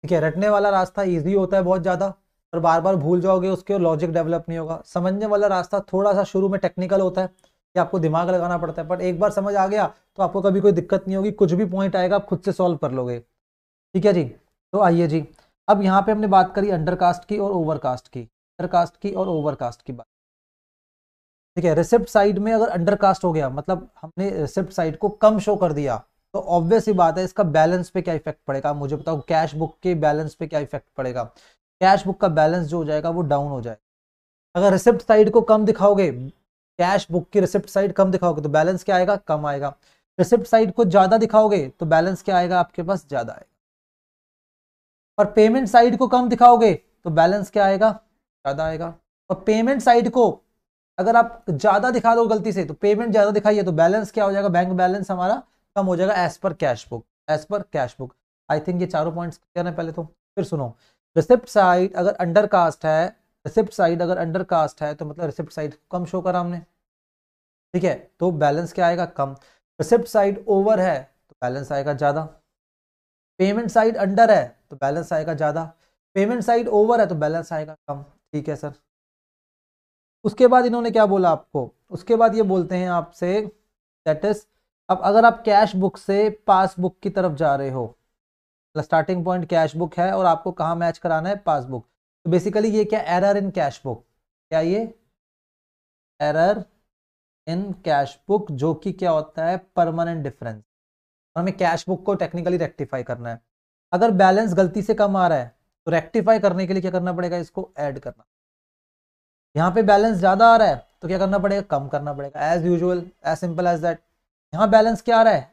ठीक है रटने वाला रास्ता इजी होता है बहुत ज़्यादा और बार बार भूल जाओगे उसके लॉजिक डेवलप नहीं होगा समझने वाला रास्ता थोड़ा सा शुरू में टेक्निकल होता है कि आपको दिमाग लगाना पड़ता है बट एक बार समझ आ गया तो आपको कभी कोई दिक्कत नहीं होगी कुछ भी पॉइंट आएगा आप खुद से सॉल्व कर लोगे ठीक है जी तो आइए जी अब यहाँ पे हमने बात करी अंडरकास्ट की और ओवरकास्ट की अंडरकास्ट की और ओवरकास्ट की बात ठीक है रिसिप्ट साइड में अगर अंडरकास्ट हो गया मतलब हमने रिसिप्ट साइड को कम शो कर दिया तो ऑब्वियस ही बात है इसका बैलेंस पे क्या इफेक्ट पड़ेगा मुझे बताओ कैश बुक के बैलेंस पे क्या इफेक्ट पड़ेगा कैश बुक का बैलेंस जो हो जाएगा वो डाउन हो जाएगा अगर रिसिप्ट साइड को कम दिखाओगे कैश बुक की रिसिप्ट साइड कम दिखाओगे तो बैलेंस क्या आएगा कम आएगा रिसिप्ट साइड को ज़्यादा दिखाओगे तो बैलेंस क्या आएगा आपके पास ज़्यादा आएगा और पेमेंट साइड को कम दिखाओगे तो बैलेंस क्या आएगा ज़्यादा आएगा और पेमेंट साइड को अगर आप ज़्यादा दिखा दो गलती से तो पेमेंट ज़्यादा दिखाइए तो बैलेंस क्या हो जाएगा बैंक बैलेंस हमारा कम हो जाएगा as per cash book as per cash book I think ये चारों पॉइंट क्लियर है पहले तो फिर सुनो रिसिप्ट साइड अगर अंडर कास्ट है रिसिप्ट साइड अगर अंडर कास्ट है तो मतलब रिसिप्ट साइड कम शो करा हमने ठीक है तो बैलेंस क्या आएगा कम रिसिप्ट साइड ओवर है तो बैलेंस आएगा ज़्यादा पेमेंट साइड अंडर है तो बैलेंस आएगा ज़्यादा पेमेंट साइड ओवर है तो बैलेंस आएगा कम ठीक है सर उसके बाद इन्होंने क्या बोला आपको उसके बाद ये बोलते हैं आपसे दैट इज अब अगर आप कैश बुक से पासबुक की तरफ जा रहे हो स्टार्टिंग पॉइंट कैश बुक है और आपको कहाँ मैच कराना है पासबुक तो बेसिकली ये क्या एरर इन कैश बुक क्या ये एरर इन कैश बुक जो कि क्या होता है परमानेंट डिफरेंस हमें कैश बुक को टेक्निकली रेक्टिफाई करना है अगर बैलेंस गलती से कम आ रहा है तो रेक्टिफाई करने के लिए क्या करना पड़ेगा इसको ऐड करना यहाँ पे बैलेंस ज़्यादा आ रहा है तो क्या करना पड़ेगा कम करना पड़ेगा as usual as simple as that यहाँ बैलेंस क्या आ रहा है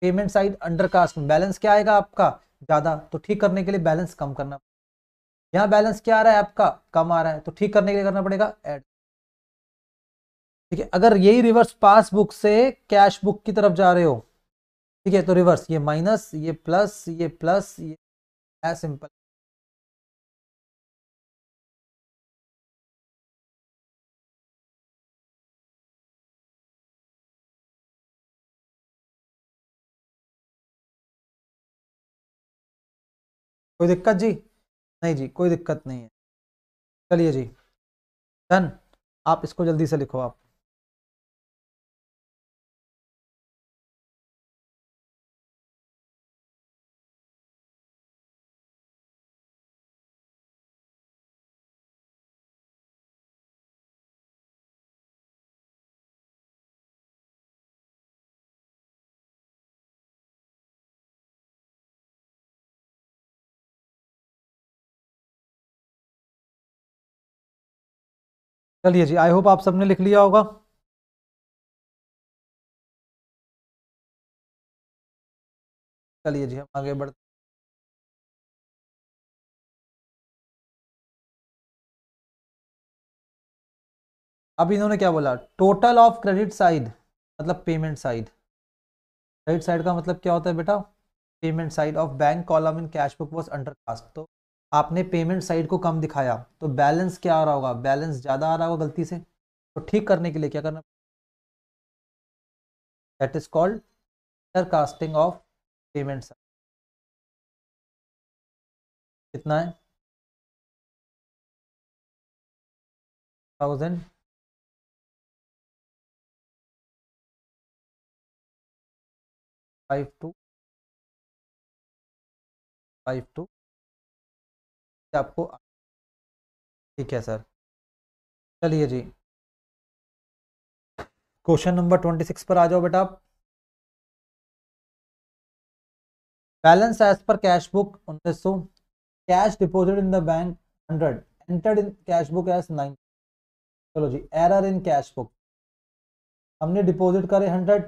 पेमेंट साइड अंडर कास्ट में बैलेंस क्या आएगा आपका ज़्यादा तो ठीक करने के लिए बैलेंस कम करना पड़ेगा यहाँ बैलेंस क्या आ रहा है आपका कम आ रहा है तो ठीक करने के लिए करना पड़ेगा ऐड ठीक है अगर यही रिवर्स पासबुक से कैश बुक की तरफ जा रहे हो ठीक है तो रिवर्स ये माइनस ये प्लस ये प्लस ये एज सिंपल कोई दिक्कत जी नहीं जी कोई दिक्कत नहीं है चलिए जी डन आप इसको जल्दी से लिखो आप चलिए जी आई होप आप सबने लिख लिया होगा चलिए जी हम आगे बढ़ते अब इन्होंने क्या बोला टोटल ऑफ क्रेडिट साइड मतलब पेमेंट साइड क्रेडिट साइड का मतलब क्या होता है बेटा payment side of bank column in cash book was under cast तो आपने पेमेंट साइड को कम दिखाया तो बैलेंस क्या आ रहा होगा बैलेंस ज़्यादा आ रहा होगा गलती से तो ठीक करने के लिए क्या करना that is called casting of payment side कितना है thousand five two five two आपको ठीक है सर चलिए जी क्वेश्चन नंबर ट्वेंटी सिक्स पर आ जाओ बेटा आप balance as per cash book उन्नीस सौ cash deposit in the bank hundred entered in cash book as nine चलो जी एरर इन कैश बुक हमने डिपॉजिट करे हंड्रेड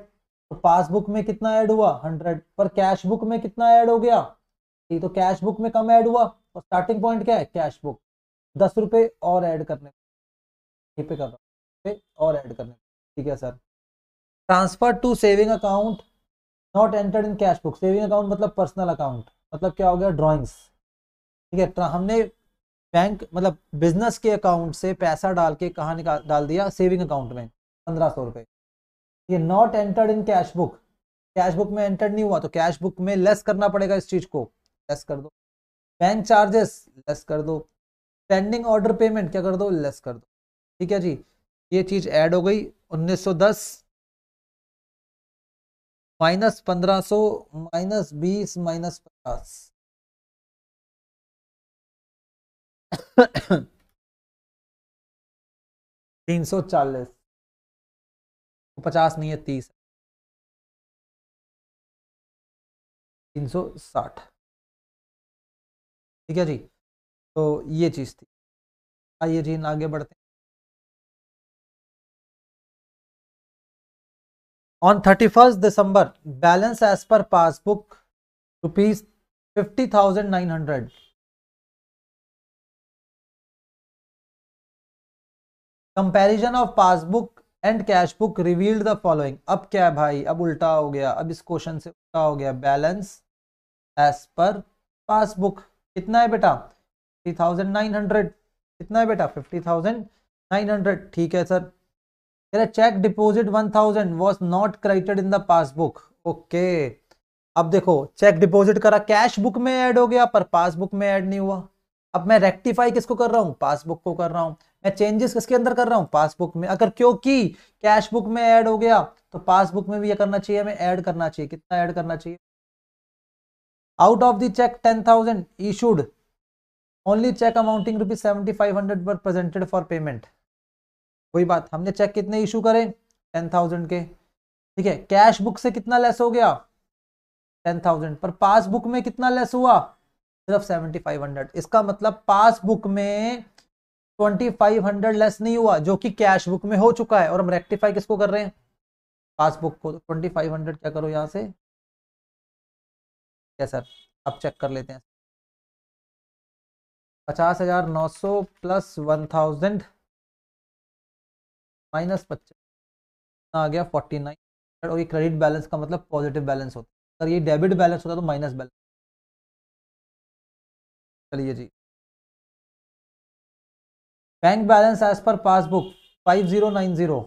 तो पासबुक में कितना ऐड हुआ हंड्रेड पर कैश बुक में कितना ऐड हो गया ये तो कैश बुक में कम ऐड हुआ और स्टार्टिंग पॉइंट क्या है कैश बुक दस रुपये और ऐड करने पे कर रहा हूँ और ऐड करने ठीक है sir transfer to saving account not entered in cash book saving account मतलब पर्सनल अकाउंट मतलब क्या हो गया ड्राइंग्स ठीक है हमने बैंक मतलब बिजनेस के अकाउंट से पैसा डाल के कहाँ निकाल डाल दिया सेविंग अकाउंट में पंद्रह सौ रुपये ये not entered in cash book cash book में एंटर्ड नहीं हुआ तो कैश बुक में लेस करना पड़ेगा इस चीज़ को लेस कर दो बैंक चार्जेस लेस कर दो पेंडिंग ऑर्डर पेमेंट क्या कर दो लेस कर दो ठीक है जी ये चीज ऐड हो गई 1910 माइनस पंद्रह सौ माइनस बीस माइनस पचास तीन सौ चालीस तो पचास नहीं है तीस तीन सौ साठ ठीक है जी तो ये चीज़ थी आइए जी आगे बढ़ते हैं ऑन थर्टी फर्स्ट दिसंबर balance as per passbook rupees fifty thousand nine hundred comparison of passbook and cash book revealed the following अब क्या है भाई अब उल्टा हो गया अब इस क्वेश्चन से उल्टा हो गया बैलेंस एज पर पासबुक कितना है बेटा फिफ्टी थाउजेंड नाइन हंड्रेड कितना है बेटा फिफ्टी थाउजेंड नाइन हंड्रेड ठीक है सर कह रहे cheque deposit one thousand was not credited in the passbook okay अब देखो चेक डिपॉजिट करा कैश बुक में ऐड हो गया पर पासबुक में ऐड नहीं हुआ अब मैं रेक्टिफाई किसको कर रहा हूँ पासबुक को कर रहा हूँ मैं चेंजेस किसके अंदर कर रहा हूँ पासबुक में अगर क्योंकि कैश बुक में ऐड हो गया तो पासबुक में भी ये करना चाहिए हमें ऐड करना चाहिए कितना ऐड करना चाहिए out of the check 10000 issued only check amounting rupees 7500 were presented for payment कोई बात हमने चेक कितने इशू करे 10000 के ठीक है कैश बुक से कितना लेस हो गया 10000 पर पासबुक में कितना लेस हुआ सिर्फ 7500 इसका मतलब पासबुक में 2500 लेस नहीं हुआ जो कि कैश बुक में हो चुका है और हम रेक्टिफाई किसको कर रहे हैं पासबुक को 2500 तो क्या करो यहाँ से है सर अब चेक कर लेते हैं पचास हजार नौ सौ प्लस वन थाउजेंड माइनस पच्चीस आ गया फोर्टी नाइन और ये क्रेडिट बैलेंस का मतलब पॉजिटिव बैलेंस होता है अगर ये डेबिट बैलेंस होता तो माइनस बैलेंस चलिए जी bank balance as per passbook five zero nine zero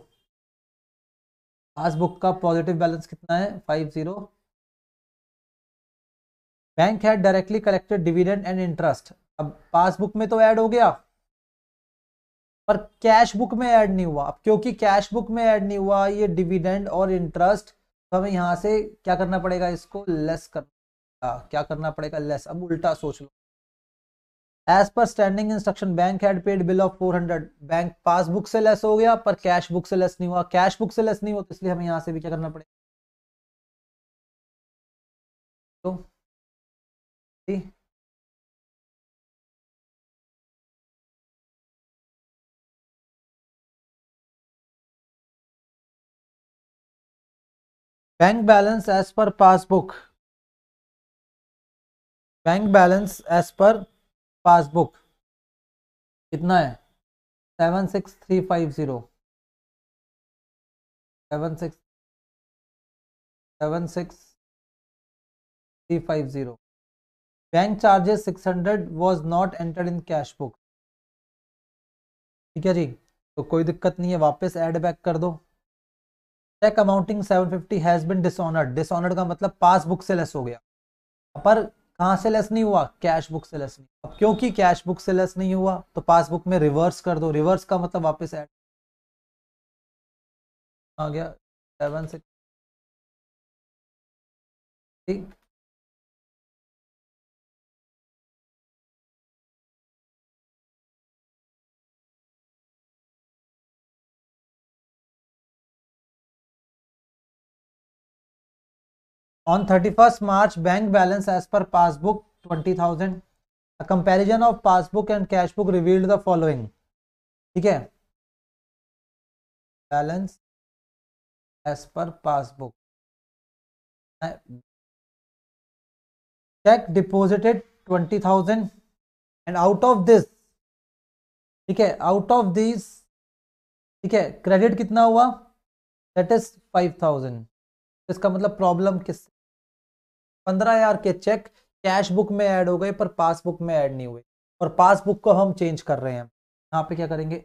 passbook का पॉजिटिव बैलेंस कितना है five zero bank had directly collected dividend and interest अब पासबुक में तो ऐड हो गया पर कैश बुक में ऐड नहीं हुआ अब क्योंकि कैश बुक में ऐड नहीं हुआ ये डिविडेंड और इंटरेस्ट तो हमें यहां से क्या करना पड़ेगा इसको लेस करना क्या करना पड़ेगा लेस अब उल्टा सोच लो as per standing instruction bank had paid bill of 400 bank passbook से लेस हो गया पर कैश बुक से लेस नहीं हुआ कैश बुक से लेस नहीं हुआ तो इसलिए हमें यहां से भी क्या करना पड़ेगा तो bank balance as per passbook bank balance as per passbook कितना है seven six three five zero seven six seven six three five zero bank charges 600 was not entered in cash book ठीक है जी तो कोई दिक्कत नहीं है वापस एड बैक कर दो cheque amounting 750 has been dishonoured dishonoured का मतलब पासबुक से लेस हो गया पर कहाँ से लेस नहीं हुआ कैश बुक से लेस नहीं अब क्योंकि कैश बुक से लेस नहीं हुआ तो पासबुक में रिवर्स कर दो रिवर्स का मतलब वापस ऐड आ गया सेवन सिक्स ठीक On 31st March, bank balance as per passbook 20,000. A comparison of passbook and cash book revealed the following. ठीक है balance as per passbook cheque deposited twenty thousand and out of this ठीक है out of this ठीक है credit कितना हुआ that is five thousand इसका मतलब प्रॉब्लम किस पंद्रह हजार के चेक कैश बुक में ऐड हो गए पर पासबुक में ऐड नहीं हुए और पासबुक को हम चेंज कर रहे हैं यहाँ पे क्या करेंगे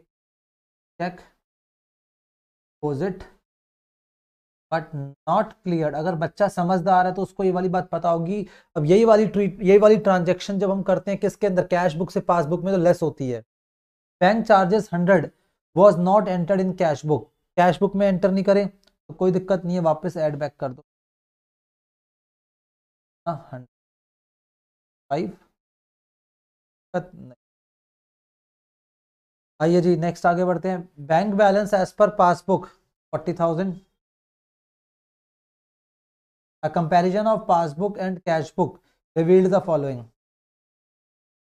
cheque deposit but not clear अगर बच्चा समझदार है तो उसको ये वाली बात पता होगी अब यही वाली ट्री यही वाली ट्रांजेक्शन जब हम करते हैं किसके अंदर कैश बुक से पासबुक में तो लेस होती है bank charges hundred was not entered in cash book cash book में एंटर नहीं करें तो कोई दिक्कत नहीं है वापस एड बैक कर दो हंड्रेड हाँ, हाँ। फाइव आइए जी नेक्स्ट आगे बढ़ते हैं bank balance as per passbook forty thousand a comparison of passbook and cash revealed the following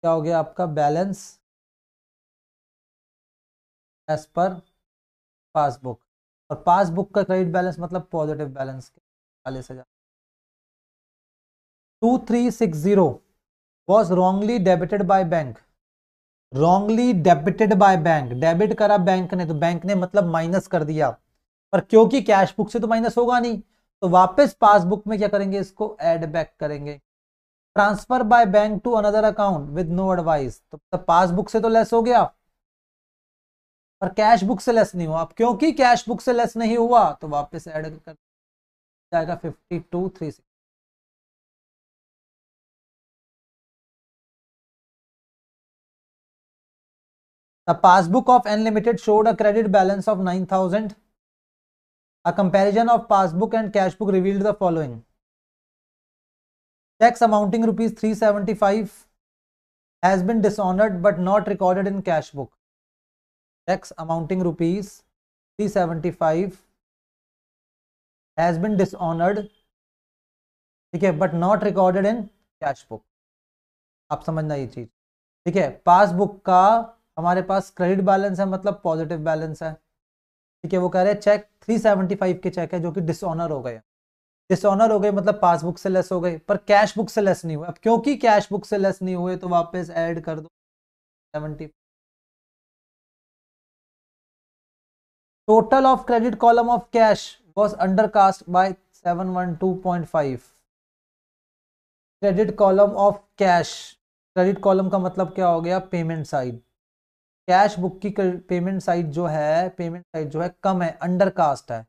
क्या हो गया आपका बैलेंस एज पर पासबुक और पासबुक का क्रेडिट बैलेंस मतलब पॉजिटिव बैलेंस चालीस हजार two three six zero was wrongly debited by bank wrongly debited by bank debit करा बैंक ने तो बैंक ने मतलब माइनस कर दिया पर क्योंकि कैश बुक से तो माइनस होगा नहीं तो वापस पासबुक में क्या करेंगे इसको एड बैक करेंगे transfer by bank to another account with no advice तो पासबुक मतलब से तो लेस हो गया पर कैश बुक से लेस नहीं हुआ अब क्योंकि कैश बुक से लेस नहीं हुआ तो वापस एड कर जाएगा fifty two three six The passbook of Unlimited showed a credit balance of 9000. A comparison of passbook and cash book revealed the following. Checks amounting rupees 375 has been dishonored but not recorded in cash book. Checks amounting rupees 375 has been dishonored ठीक है but not recorded in cash book आप समझना ये चीज ठीक है passbook का हमारे पास क्रेडिट बैलेंस है मतलब पॉजिटिव बैलेंस है ठीक है वो कह रहे हैं चेक 375 के चेक है जो कि डिसऑनर हो गए डिसऑनर हो गए मतलब पासबुक से लेस हो गए पर कैश बुक से लेस नहीं हुए अब क्योंकि कैश बुक से लेस नहीं हुए तो वापस ऐड कर दो seventy total of credit column of cash was under cast by 712.5 credit column of cash credit column का मतलब क्या हो गया पेमेंट साइड कैश बुक की पेमेंट साइज जो है पेमेंट साइज जो है कम है अंडर कास्ट है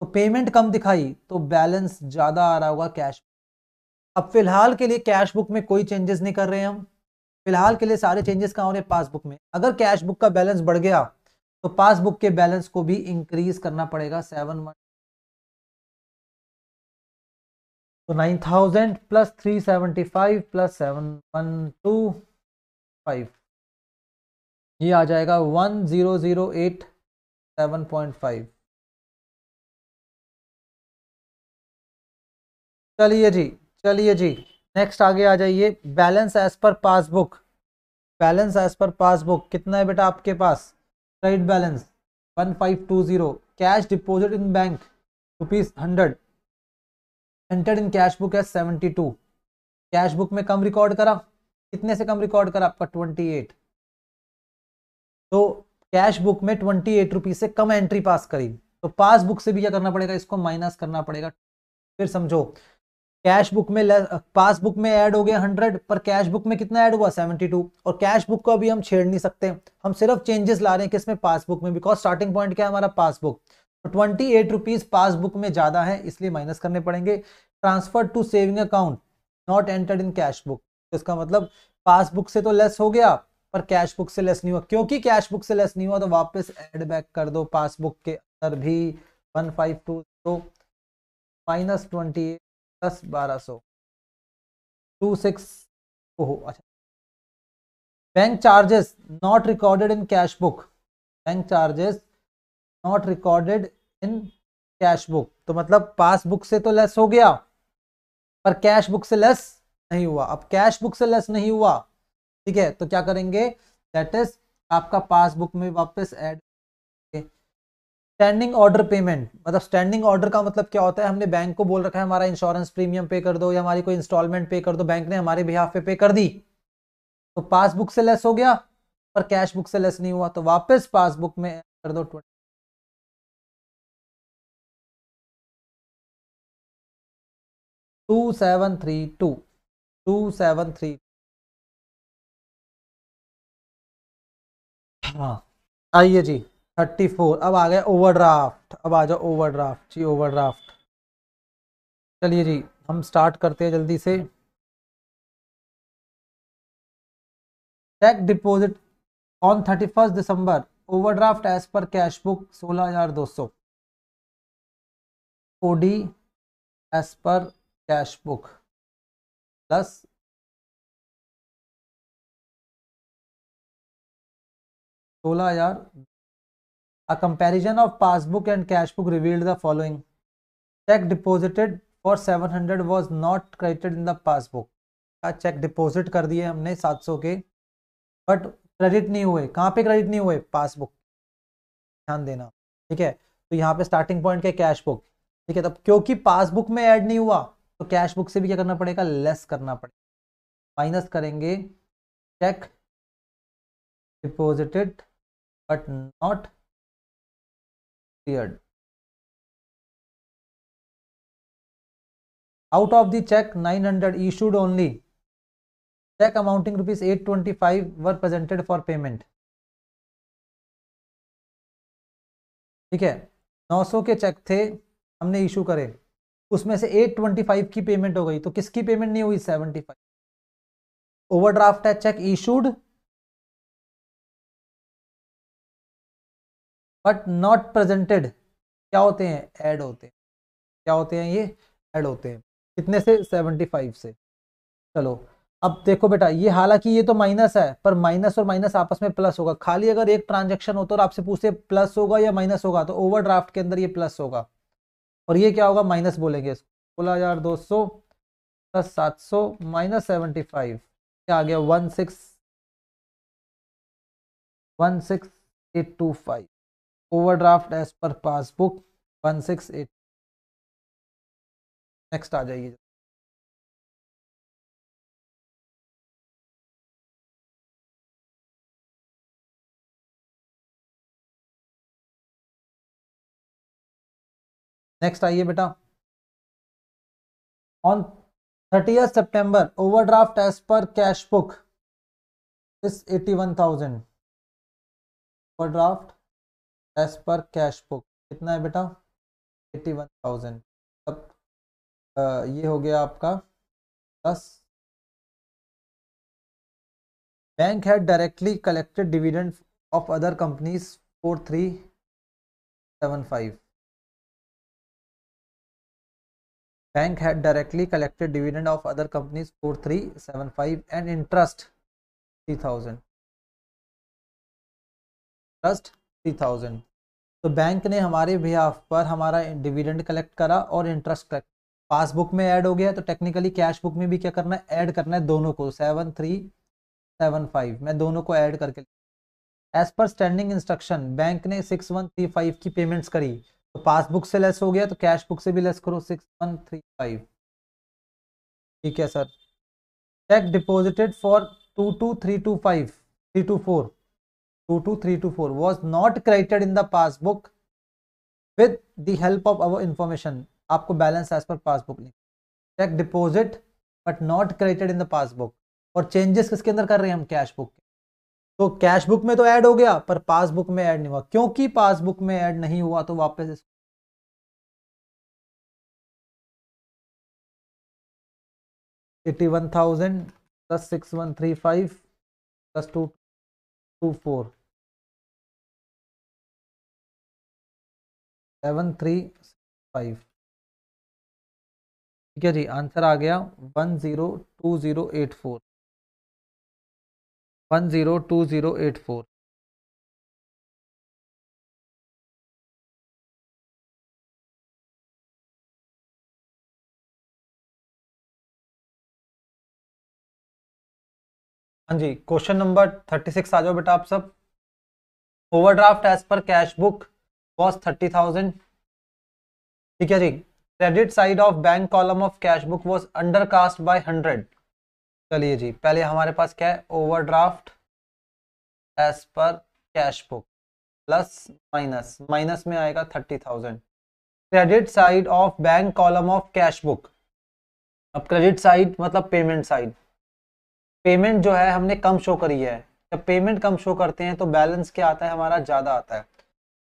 तो पेमेंट कम दिखाई तो बैलेंस ज़्यादा आ रहा होगा कैश अब फिलहाल के लिए कैश बुक में कोई चेंजेस नहीं कर रहे हैं हम फिलहाल के लिए सारे चेंजेस कहाँ हो रहे हैं पासबुक में अगर कैश बुक का बैलेंस बढ़ गया तो पासबुक के बैलेंस को भी इंक्रीज करना पड़ेगा सेवन वन तो nine thousand plus three seventy five plus seven one two five ये आ जाएगा one zero zero eight seven point five चलिए जी चलिए जी नेक्स्ट आगे आ जाइए balance as per passbook balance as per passbook कितना है बेटा आपके पास trade balance one five two zero cash deposit in bank rupees hundred entered in cash book है सेवेंटी टू कैश बुक में कम रिकॉर्ड करा कितने से कम रिकॉर्ड करा आपका ट्वेंटी एट तो कैश बुक में ट्वेंटी एट रुपीज से कम एंट्री पास करी तो पास बुक से भी क्या करना पड़ेगा इसको माइनस करना पड़ेगा फिर समझो कैश बुक में पास बुक में ऐड हो गया हंड्रेड पर कैश बुक में कितना ऐड हुआ सेवेंटी टू और कैश बुक को अभी हम छेड़ नहीं सकते हम सिर्फ चेंजेस ला रहे हैं किसमें पासबुक में बिकॉज स्टार्टिंग पॉइंट क्या है हमारा passbook twenty eight rupees passbook में ज्यादा है इसलिए माइनस करने पड़ेंगे transfer to saving account not entered in cash book इसका मतलब पासबुक से तो लेस हो गया पर कैश बुक से लेस नहीं हुआ क्योंकि कैश बुक से लेस नहीं हुआ तो वापस एड बैक कर दो पासबुक के अंदर भी one five two zero minus twenty eight plus बारह सौ टू सिक्स ओहो अच्छा bank charges not recorded in cash book bank charges not recorded in cash book तो मतलब पासबुक से तो लेस हो गया पर कैश बुक से लेस नहीं हुआ अब कैश बुक से लेस नहीं हुआ ठीक है तो क्या करेंगे दैट इज आपका पासबुक में वापस ऐड स्टैंडिंग ऑर्डर पेमेंट मतलब स्टैंडिंग ऑर्डर का मतलब क्या होता है हमने बैंक को बोल रखा है हमारा इंश्योरेंस प्रीमियम पे कर दो या हमारी कोई इंस्टॉलमेंट पे कर दो बैंक ने हमारे बिहाफ पे पे कर दी तो पासबुक से लेस हो गया पर कैश बुक से लेस नहीं हुआ तो वापस पासबुक में कर दो twenty two seven three two two seven three हाँ आइए जी थर्टी फोर अब आ गए ओवरड्राफ्ट अब आ जाओ ओवरड्राफ्ट जी ओवरड्राफ्ट चलिए जी हम स्टार्ट करते हैं जल्दी से cheque deposit on thirty first दिसंबर overdraft as per cash book सोलह हजार दो सौ O D as per cash book plus सोलह हजार a comparison of passbook and revealed the following cheque deposited for seven hundred was not credited in the passbook का cheque deposit कर दिए हमने सात सौ के बट क्रेडिट नहीं हुए कहाँ पे क्रेडिट नहीं हुए पासबुक ध्यान देना ठीक है तो यहाँ पे स्टार्टिंग पॉइंट क्या कैश बुक ठीक है तब क्योंकि पासबुक में ऐड नहीं हुआ तो कैश बुक से भी क्या करना पड़ेगा लेस करना पड़ेगा माइनस करेंगे cheque deposited but not cleared. Out of the check 900 issued only, check amounting rupees 825 were presented for payment. ठीक है 900 के चेक थे हमने इशू करे उसमें से 825 की पेमेंट हो गई तो किसकी पेमेंट नहीं हुई 75 ओवरड्राफ्ट है cheque issued but not presented क्या होते हैं ऐड होते हैं क्या होते हैं ये ऐड होते हैं कितने से सेवेंटी फाइव से चलो अब देखो बेटा ये हालांकि ये तो माइनस है पर माइनस और माइनस आपस में प्लस होगा खाली अगर एक ट्रांजेक्शन होता तो है और आपसे पूछे प्लस होगा या माइनस होगा तो ड्राफ्ट के अंदर ये प्लस होगा और ये क्या होगा माइनस बोलेंगे सोलह हजार दो सौ प्लस सात सौ माइनस सेवेंटी फाइव क्या आ गया one six one six eight two five overdraft as per passbook one six eight next आ जाइए नेक्स्ट आइए बेटा ऑन थर्टी सितंबर overdraft as per cash book is eighty one thousand overdraft as per cash book कितना है बेटा eighty one thousand अब ये हो गया आपका दस बैंक है directly collected dividend of other companies four three seven five bank है directly collected dividend of other companies four three seven five and interest three thousand trust three thousand तो bank ने हमारे बिहाफ पर हमारा dividend collect करा और interest collect passbook में add हो गया तो टेक्निकली कैश बुक में भी क्या करना है ऐड करना है दोनों को सेवन थ्री सेवन फाइव मैं दोनों को ऐड करके as per standing instruction bank ने सिक्स वन थ्री फाइव की पेमेंट्स करी तो पासबुक से लेस हो गया तो कैश बुक से भी लेस करो सिक्स वन थ्री फाइव ठीक है sir cheque deposited for two two three two five three two four four was not credited in the passbook with the help of our information आपको balance as per passbook cheque deposit but not credited in the passbook और changes किसके अंदर कर रहे हैं हम cash book तो cash book में तो ऐड हो गया पर पासबुक में ऐड नहीं हुआ क्योंकि पासबुक में ऐड नहीं हुआ तो वापस इस eighty one thousand plus six one three five plus two two four seven three five ठीक है जी आंसर आ गया one zero two zero eight four one zero two zero eight four हाँ जी क्वेश्चन नंबर थर्टी सिक्स आ जाओ बेटा आप सब overdraft as per cash book was 30,000. ठीक है जी credit side of bank column of cash book was under cast by hundred चलिए जी पहले हमारे पास क्या है overdraft as per cash book plus minus minus में आएगा thirty thousand credit side of bank column of cash book अब क्रेडिट साइड मतलब पेमेंट साइड पेमेंट जो है हमने कम शो करी है जब पेमेंट कम शो करते हैं तो बैलेंस क्या आता है हमारा ज़्यादा आता है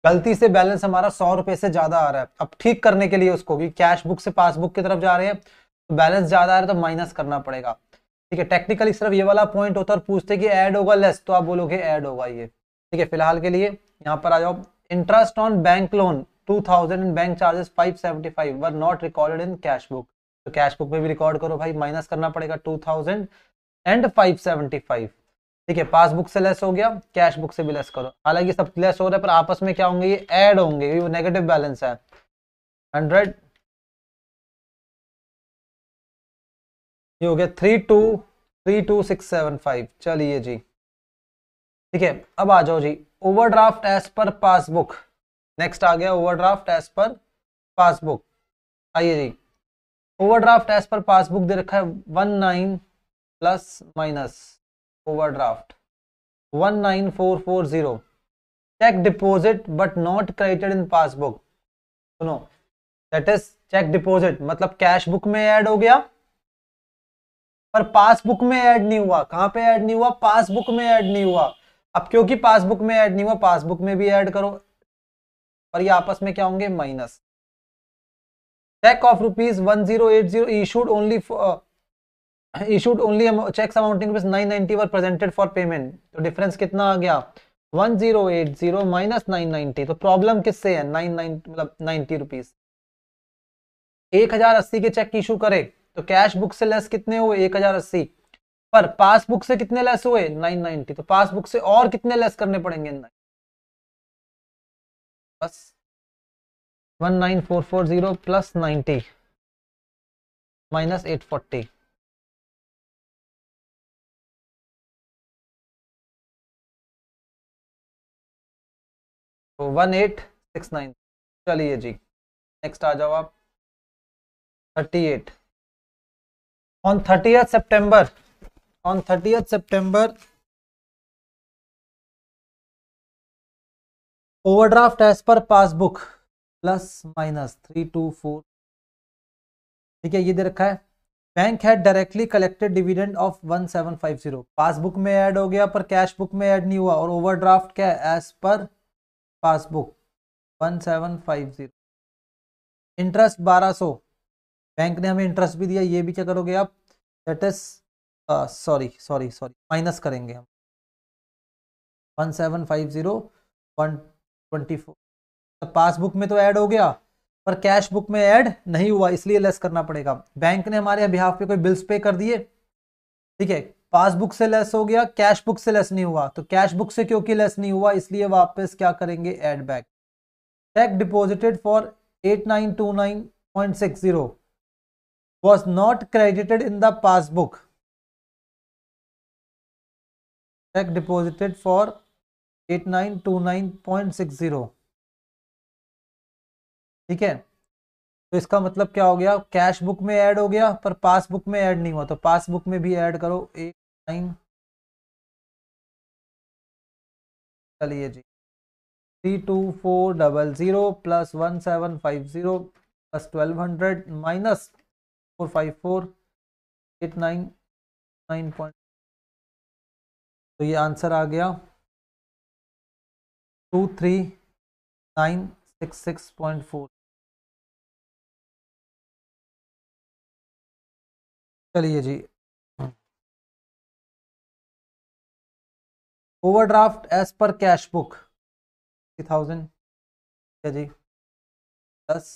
गलती से बैलेंस हमारा सौ रुपए से ज्यादा आ रहा है अब ठीक करने के लिए उसको कि कैश बुक से पासबुक की तरफ जा रहे हैं तो बैलेंस ज्यादा आ रहा है तो माइनस करना पड़ेगा ठीक है टेक्निकली सिर्फ ये वाला पॉइंट होता है और पूछते कि ऐड होगा लेस तो आप बोलोगे ऐड होगा ये ठीक है फिलहाल के लिए यहाँ पर आ जाओ interest on bank loan two thousand in bank charges five seventy five were not recorded in cash book तो कैश बुक में भी रिकॉर्ड करो भाई माइनस करना पड़ेगा two thousand and five seventy five ठीक है पासबुक से लेस हो गया कैश बुक से भी लेस करो हालांकि सब लेस हो रहा है पर आपस में क्या होंगे ये ऐड होंगे ये नेगेटिव बैलेंस है हंड्रेड ये हो गया three two three two six seven five चलिए जी ठीक है अब आ जाओ जी overdraft as per passbook next आ गया ओवरड्राफ्ट एज पर पासबुक आइए जी ओवरड्राफ्ट एज पर पासबुक दे रखा है one nine plus minus one nine four four zero cheque deposit but not credited in passbook सुनो दैट इज चेक डिपोजिट मतलब cash book में ऐड हो गया पर पासबुक में ऐड नहीं हुआ कहां पे ऐड नहीं हुआ पासबुक में ऐड नहीं हुआ अब क्योंकि पासबुक में ऐड नहीं हुआ पासबुक में भी ऐड करो पर ये आपस में क्या होंगे minus cheque of rupees one zero eight zero issued only issued only cheques amounting rupees nine ninety were presented for payment तो डिफरेंस कितना आ गया one zero eight zero minus nine ninety तो प्रॉब्लम किससे है नाइन मतलब ninety rupees एक हजार अस्सी के चेक इशू करे तो कैश बुक से लेस कितने हुए एक हजार अस्सी पर पासबुक से कितने लेस हुए नाइन नाइनटी तो पासबुक से और कितने लेस करने पड़ेंगे बस one nine four four zero plus ninety minus eight forty तो वन एट सिक्स नाइन चलिए जी नेक्स्ट आ जाओ आप थर्टी एट ऑन थर्टी सितंबर ऑन थर्टी सितंबर overdraft as per passbook plus minus three two four ठीक है ये दे रखा है बैंक है directly collected dividend of one seven five zero passbook में ऐड हो गया पर कैश बुक में ऐड नहीं हुआ और ओवरड्राफ्ट क्या है as per passbook one seven five zero interest बारह सौ बैंक ने हमें इंटरेस्ट भी दिया ये भी क्या करोगे आप that is sorry sorry sorry minus करेंगे हम one seven five zero one twenty four तो पासबुक में तो ऐड हो गया पर कैश बुक में ऐड नहीं हुआ इसलिए लेस करना पड़ेगा बैंक ने हमारे बिहाफ पे कोई बिल्स पे कर दिए ठीक है पासबुक से लेस हो गया कैश बुक से लेस नहीं हुआ तो कैश बुक से क्योंकि लेस नहीं हुआ इसलिए वापस क्या करेंगे add back cheque deposited for eight nine two nine point six zero was not credited in the passbook nine point six zero ठीक है तो इसका मतलब क्या हो गया कैश बुक में ऐड हो गया पर पासबुक में ऐड नहीं हुआ तो पासबुक में भी ऐड करो एक टाइम चलिए जी three two four double zero plus one seven five zero plus twelve hundred minus four five four eight nine nine point तो ये आंसर आ गया two three nine six six point four चलिए जी overdraft as per cash book three thousand ठीक है जी दस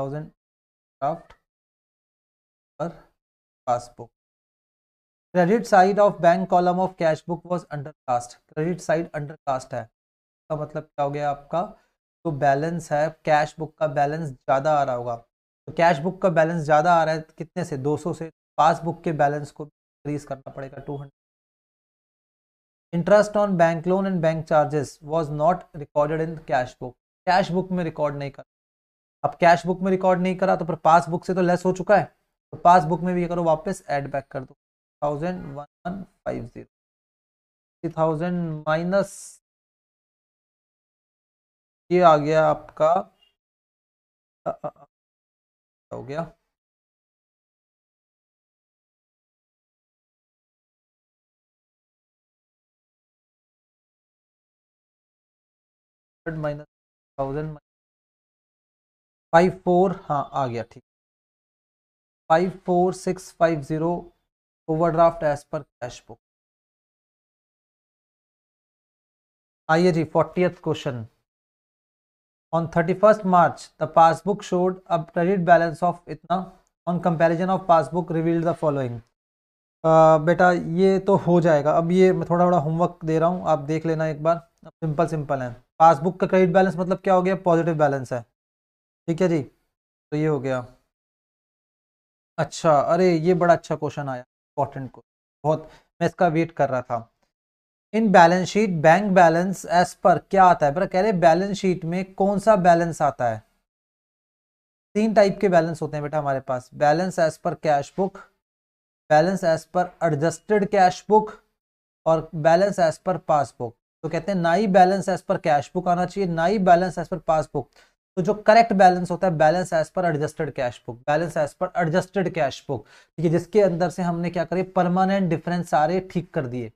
thousand draft per passbook credit side of bank column of cash book was under cast credit side under cast है इसका मतलब क्या हो गया आपका जो तो बैलेंस है कैश बुक का बैलेंस ज़्यादा आ रहा होगा तो कैश बुक का बैलेंस ज़्यादा आ रहा है कितने से 200 से पासबुक के बैलेंस को इंक्रीज करना पड़ेगा 200 interest on bank loan and bank charges was not recorded in cash book cash book में रिकॉर्ड नहीं करा अब कैश बुक में रिकॉर्ड नहीं करा तो फिर पासबुक से तो लेस हो चुका है तो पासबुक में भी ये करो वापस एड बैक कर दो thousand one one five zero thousand minus ये आ गया आपका आ, आ, आ, हो गया hundred minus thousand minus five four हाँ आ गया ठीक five four six five zero overdraft as per cash book आइए जी fortieth question on thirty first March the passbook showed अब क्रेडिट बैलेंस ऑफ इतना on comparison of passbook revealed the following आ, बेटा ये तो हो जाएगा अब ये मैं थोड़ा थोड़ा होमवर्क दे रहा हूँ आप देख लेना एक बार सिंपल सिंपल है पासबुक का क्रेडिट बैलेंस मतलब क्या हो गया पॉजिटिव बैलेंस है ठीक है जी तो ये हो गया अच्छा अरे ये बड़ा अच्छा क्वेश्चन आया इंपॉर्टेंट को बहुत मैं इसका वेट कर रहा था इन balance sheet bank balance as per क्या आता है बेटा कह रहे बैलेंस शीट में कौन सा बैलेंस आता है तीन टाइप के बैलेंस होते हैं बेटा हमारे पास balance as per cash book balance as per adjusted cash book और बैलेंस एज पर पासबुक तो कहते हैं ना ही balance as per cash book आना चाहिए ना ही बैलेंस एज पर पासबुक तो जो करेक्ट बैलेंस होता है balance as per adjusted cash book balance as per adjusted cash book ठीक है जिसके अंदर से हमने क्या करिए परमानेंट डिफरेंस सारे ठीक कर दिए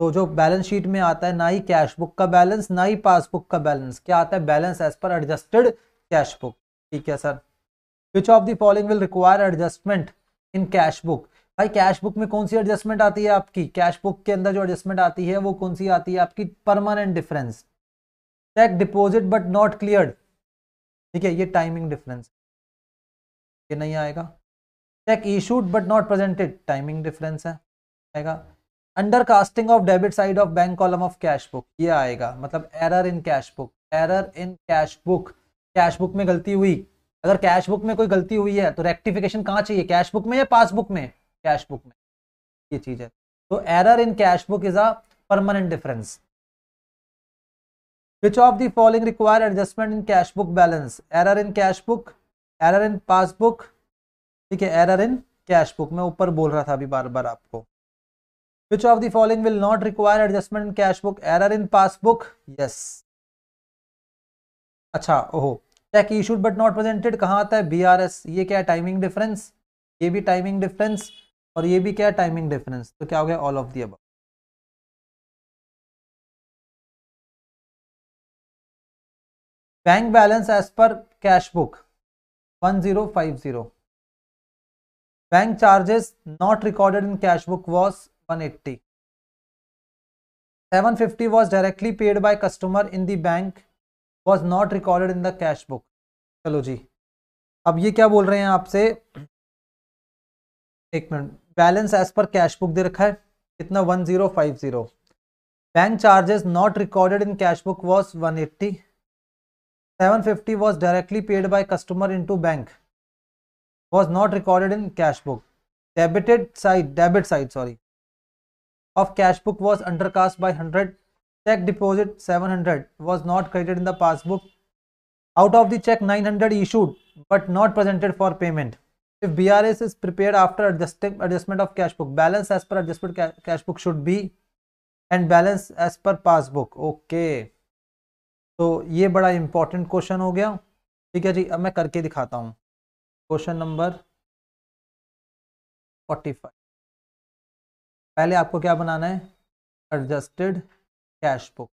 तो जो बैलेंस शीट में आता है ना ही कैश बुक का बैलेंस ना ही पासबुक का बैलेंस क्या आता है balance as per adjusted cash book ठीक है sir which of the following will require adjustment in cash book भाई कैश बुक में कौन सी एडजस्टमेंट आती है आपकी कैश बुक के अंदर जो एडजस्टमेंट आती है वो कौन सी आती है आपकी permanent difference cheque deposit but not clear ठीक है ये टाइमिंग डिफरेंस ये नहीं आएगा cheque issued but not presented timing difference है आएगा under casting of debit side of bank column of cash book ये आएगा मतलब error in cash book error in cash book cash book में गलती हुई अगर कैश बुक में कोई गलती हुई है तो रेक्टिफिकेशन कहाँ चाहिए कैश बुक में या पासबुक में कैश बुक में ये चीज है तो error in cash book is a permanent difference which of the following require adjustment in cash book balance error in cash book error in passbook ठीक है एरर इन कैश बुक मैं ऊपर बोल रहा था अभी बार बार आपको which of the following will not require adjustment in cash book error in passbook yes अच्छा ओहो oh. Cheque issued but not presented कहाँ आता है बी आर एस ये क्या है टाइमिंग डिफरेंस ये भी टाइमिंग डिफरेंस और ये भी क्या है टाइमिंग डिफरेंस तो क्या हो गया ऑल ऑफ दी अब bank balance as per cash book one zero five zero bank charges not recorded in cash book was one eighty seven fifty was directly paid by customer in the bank was not recorded in the cash book चलो जी अब ये क्या बोल रहे हैं आपसे एक minute balance as per cash book दे रखा है कितना one zero five zero bank charges not recorded in cash book was one eighty seven fifty was directly paid by customer into bank was not recorded in cash book debited side debit side sorry of cash book was undercast by hundred check deposit 700 was not credited in the passbook. Out of the check 900 issued but not presented for payment. If BRS is prepared after adjustment of cash book, balance as per adjustment ca cash book should be and balance as per passbook. Okay. तो ये बड़ा important question हो गया ठीक है जी अब मैं करके दिखाता हूँ क्वेश्चन नंबर फोर्टी फाइव पहले आपको क्या बनाना है एडजस्टेड कैश बुक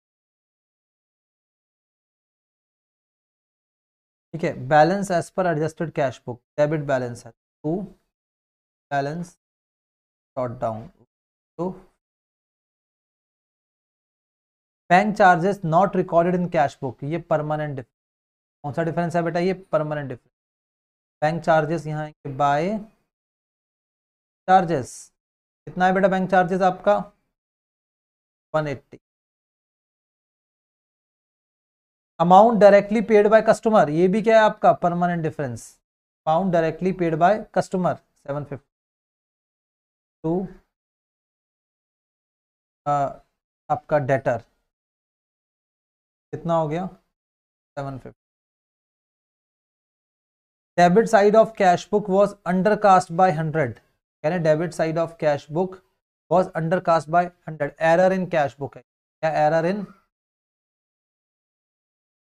ठीक है balance as per adjusted cash book debit balance है to balance dot down to bank charges not recorded in cash book ये परमानेंट डिफरेंस कौन सा डिफरेंस है बेटा ये परमानेंट डिफरेंस बैंक चार्जेस यहाँ आएंगे बाय चार्जेस कितना है बेटा बैंक चार्जेस आपका 180 amount directly paid by customer ये भी क्या है आपका permanent difference amount directly paid by customer seven fifty to आपका डेटर कितना हो गया seven fifty debit side of cash book was under cast by hundred यानी debit side of cash book was cast by hundred error in cash book है क्या error in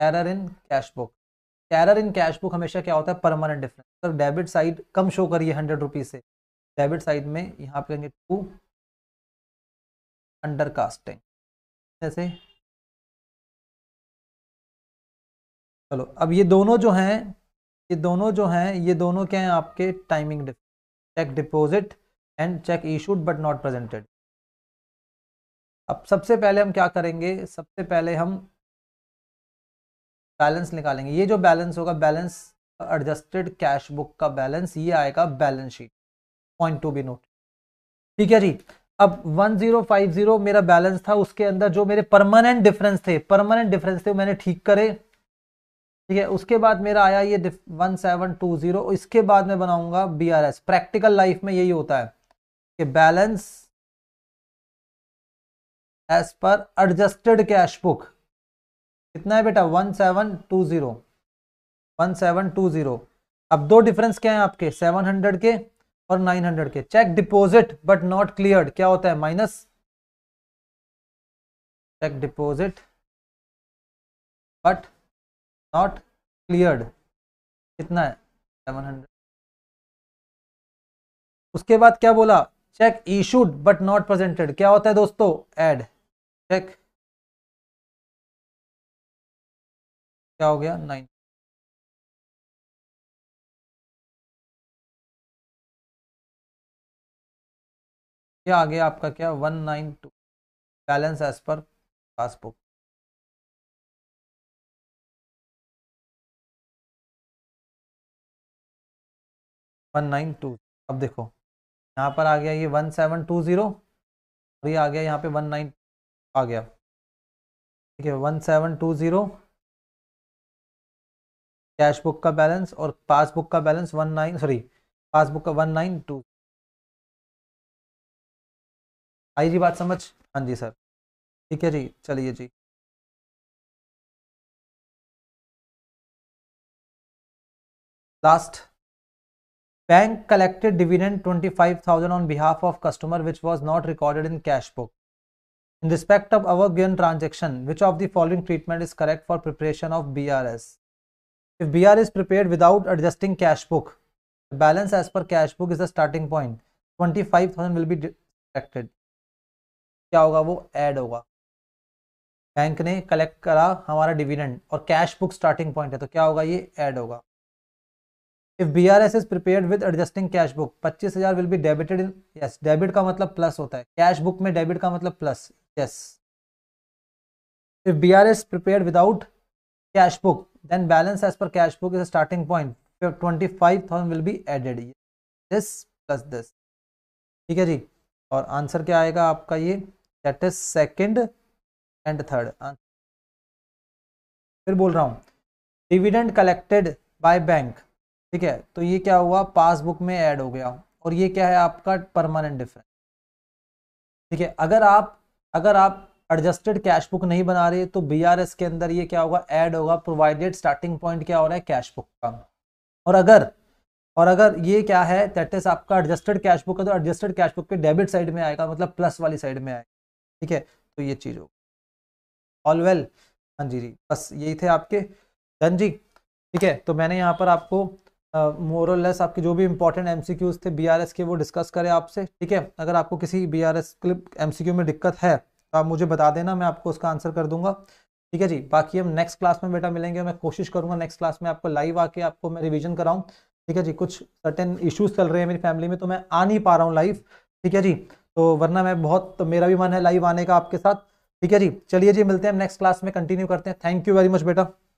error in cash book error in cash book हमेशा क्या होता है permanent difference अगर debit side कम show करिए हंड्रेड रुपीज़ से डेबिट साइड में यहाँ पे कहेंगे टू अंडर कास्टिंग जैसे चलो अब ये दोनों जो हैं ये दोनों जो हैं ये दोनों क्या हैं आपके timing cheque deposit and cheque issued but not presented अब सबसे पहले हम क्या करेंगे सबसे पहले हम बैलेंस निकालेंगे ये जो बैलेंस होगा बैलेंस एडजस्टेड कैश बुक का बैलेंस ये आएगा balance sheet point to be note ठीक है जी अब 1050 मेरा बैलेंस था उसके अंदर जो मेरे परमानेंट डिफरेंस थे परमानेंट डिफरेंस थे वो मैंने ठीक करे ठीक है उसके बाद मेरा आया ये 1720 इसके बाद मैं बनाऊंगा बीआरएस प्रैक्टिकल लाइफ में यही होता है कि balance as per adjusted cash book कितना है बेटा one seven two zero one seven two zero अब दो डिफरेंस क्या है आपके सेवन हंड्रेड के और नाइन हंड्रेड के cheque deposit but not clear क्या होता है minus cheque deposit but not cleared कितना है सेवन हंड्रेड उसके बाद क्या बोला cheque issued but not presented क्या होता है दोस्तों एड चेक क्या हो गया नाइन क्या आ गया आपका क्या one nine two balance as per passbook one nine two अब देखो यहाँ पर आ गया ये वन सेवन टू ज़ीरो और ये आ गया यहाँ पे वन नाइन आ गया ठीक है one seven two zero cash book का बैलेंस और पासबुक का balance one nine sorry passbook का वन नाइन टू आई जी बात समझ हाँ जी सर ठीक है जी चलिए जी last bank collected dividend twenty five thousand on behalf of customer which was not recorded in cash book in respect of our given transaction which of the following treatment is correct for preparation of B R S R is prepare without adjusting cash book balance as per cash book is the starting point twenty five thousand will be detected क्या होगा वो add होगा bank ने collect करा हमारा dividend और cash book starting point है तो क्या होगा ये एड होगा if B R S is prepare with adjusting cash book पच्चीस हजार will be debited in yes debit का मतलब प्लस होता है कैश बुक में डेबिट का मतलब plus yes if B R S prepare without cash book then balance as per cash book is a starting point 25000 will be added this plus this ठीक है जी और आंसर क्या आएगा आपका ये that is second and third फिर बोल रहा हूँ डिविडेंड कलेक्टेड बाय बैंक ठीक है तो ये क्या हुआ पासबुक में ऐड हो गया और ये क्या है आपका परमानेंट डिफरेंस ठीक है अगर आप अगर आप एडजस्टेड कैश बुक नहीं बना रही तो बीआरएस के अंदर ये क्या होगा ऐड होगा प्रोवाइडेड स्टार्टिंग पॉइंट क्या हो रहा है कैश बुक का और अगर और अगर ये क्या है दैट इज आपका एडजस्टेड कैश बुक है तो एडजस्टेड कैश बुक के डेबिट साइड में आएगा मतलब प्लस वाली साइड में आएगा ठीक है तो ये चीज़ होगी ऑल वेल हाँ जी जी बस यही थे आपके धन जी ठीक है तो मैंने यहाँ पर आपको मोरल uh, लेस आपके जो भी इंपॉर्टेंट एमसीक्यूज थे बीआरएस के वो डिस्कस करें आपसे ठीक है अगर आपको किसी बीआरएस क्लिप एमसीक्यू में दिक्कत है तो आप मुझे बता देना मैं आपको उसका आंसर कर दूंगा ठीक है जी बाकी हम नेक्स्ट क्लास में बेटा मिलेंगे मैं कोशिश करूंगा नेक्स्ट क्लास में आपको लाइव आके आपको मैं रिविजन कराऊँ ठीक है जी कुछ सर्टेन इशूज चल रहे हैं मेरी फैमिली में तो मैं आ नहीं पा रहा हूँ लाइव ठीक है जी तो वरना मैं बहुत तो मेरा भी मन है लाइव आने का आपके साथ ठीक है जी चलिए जी मिलते हैं नेक्स्ट क्लास में कंटिन्यू करते हैं थैंक यू वेरी मच बेटा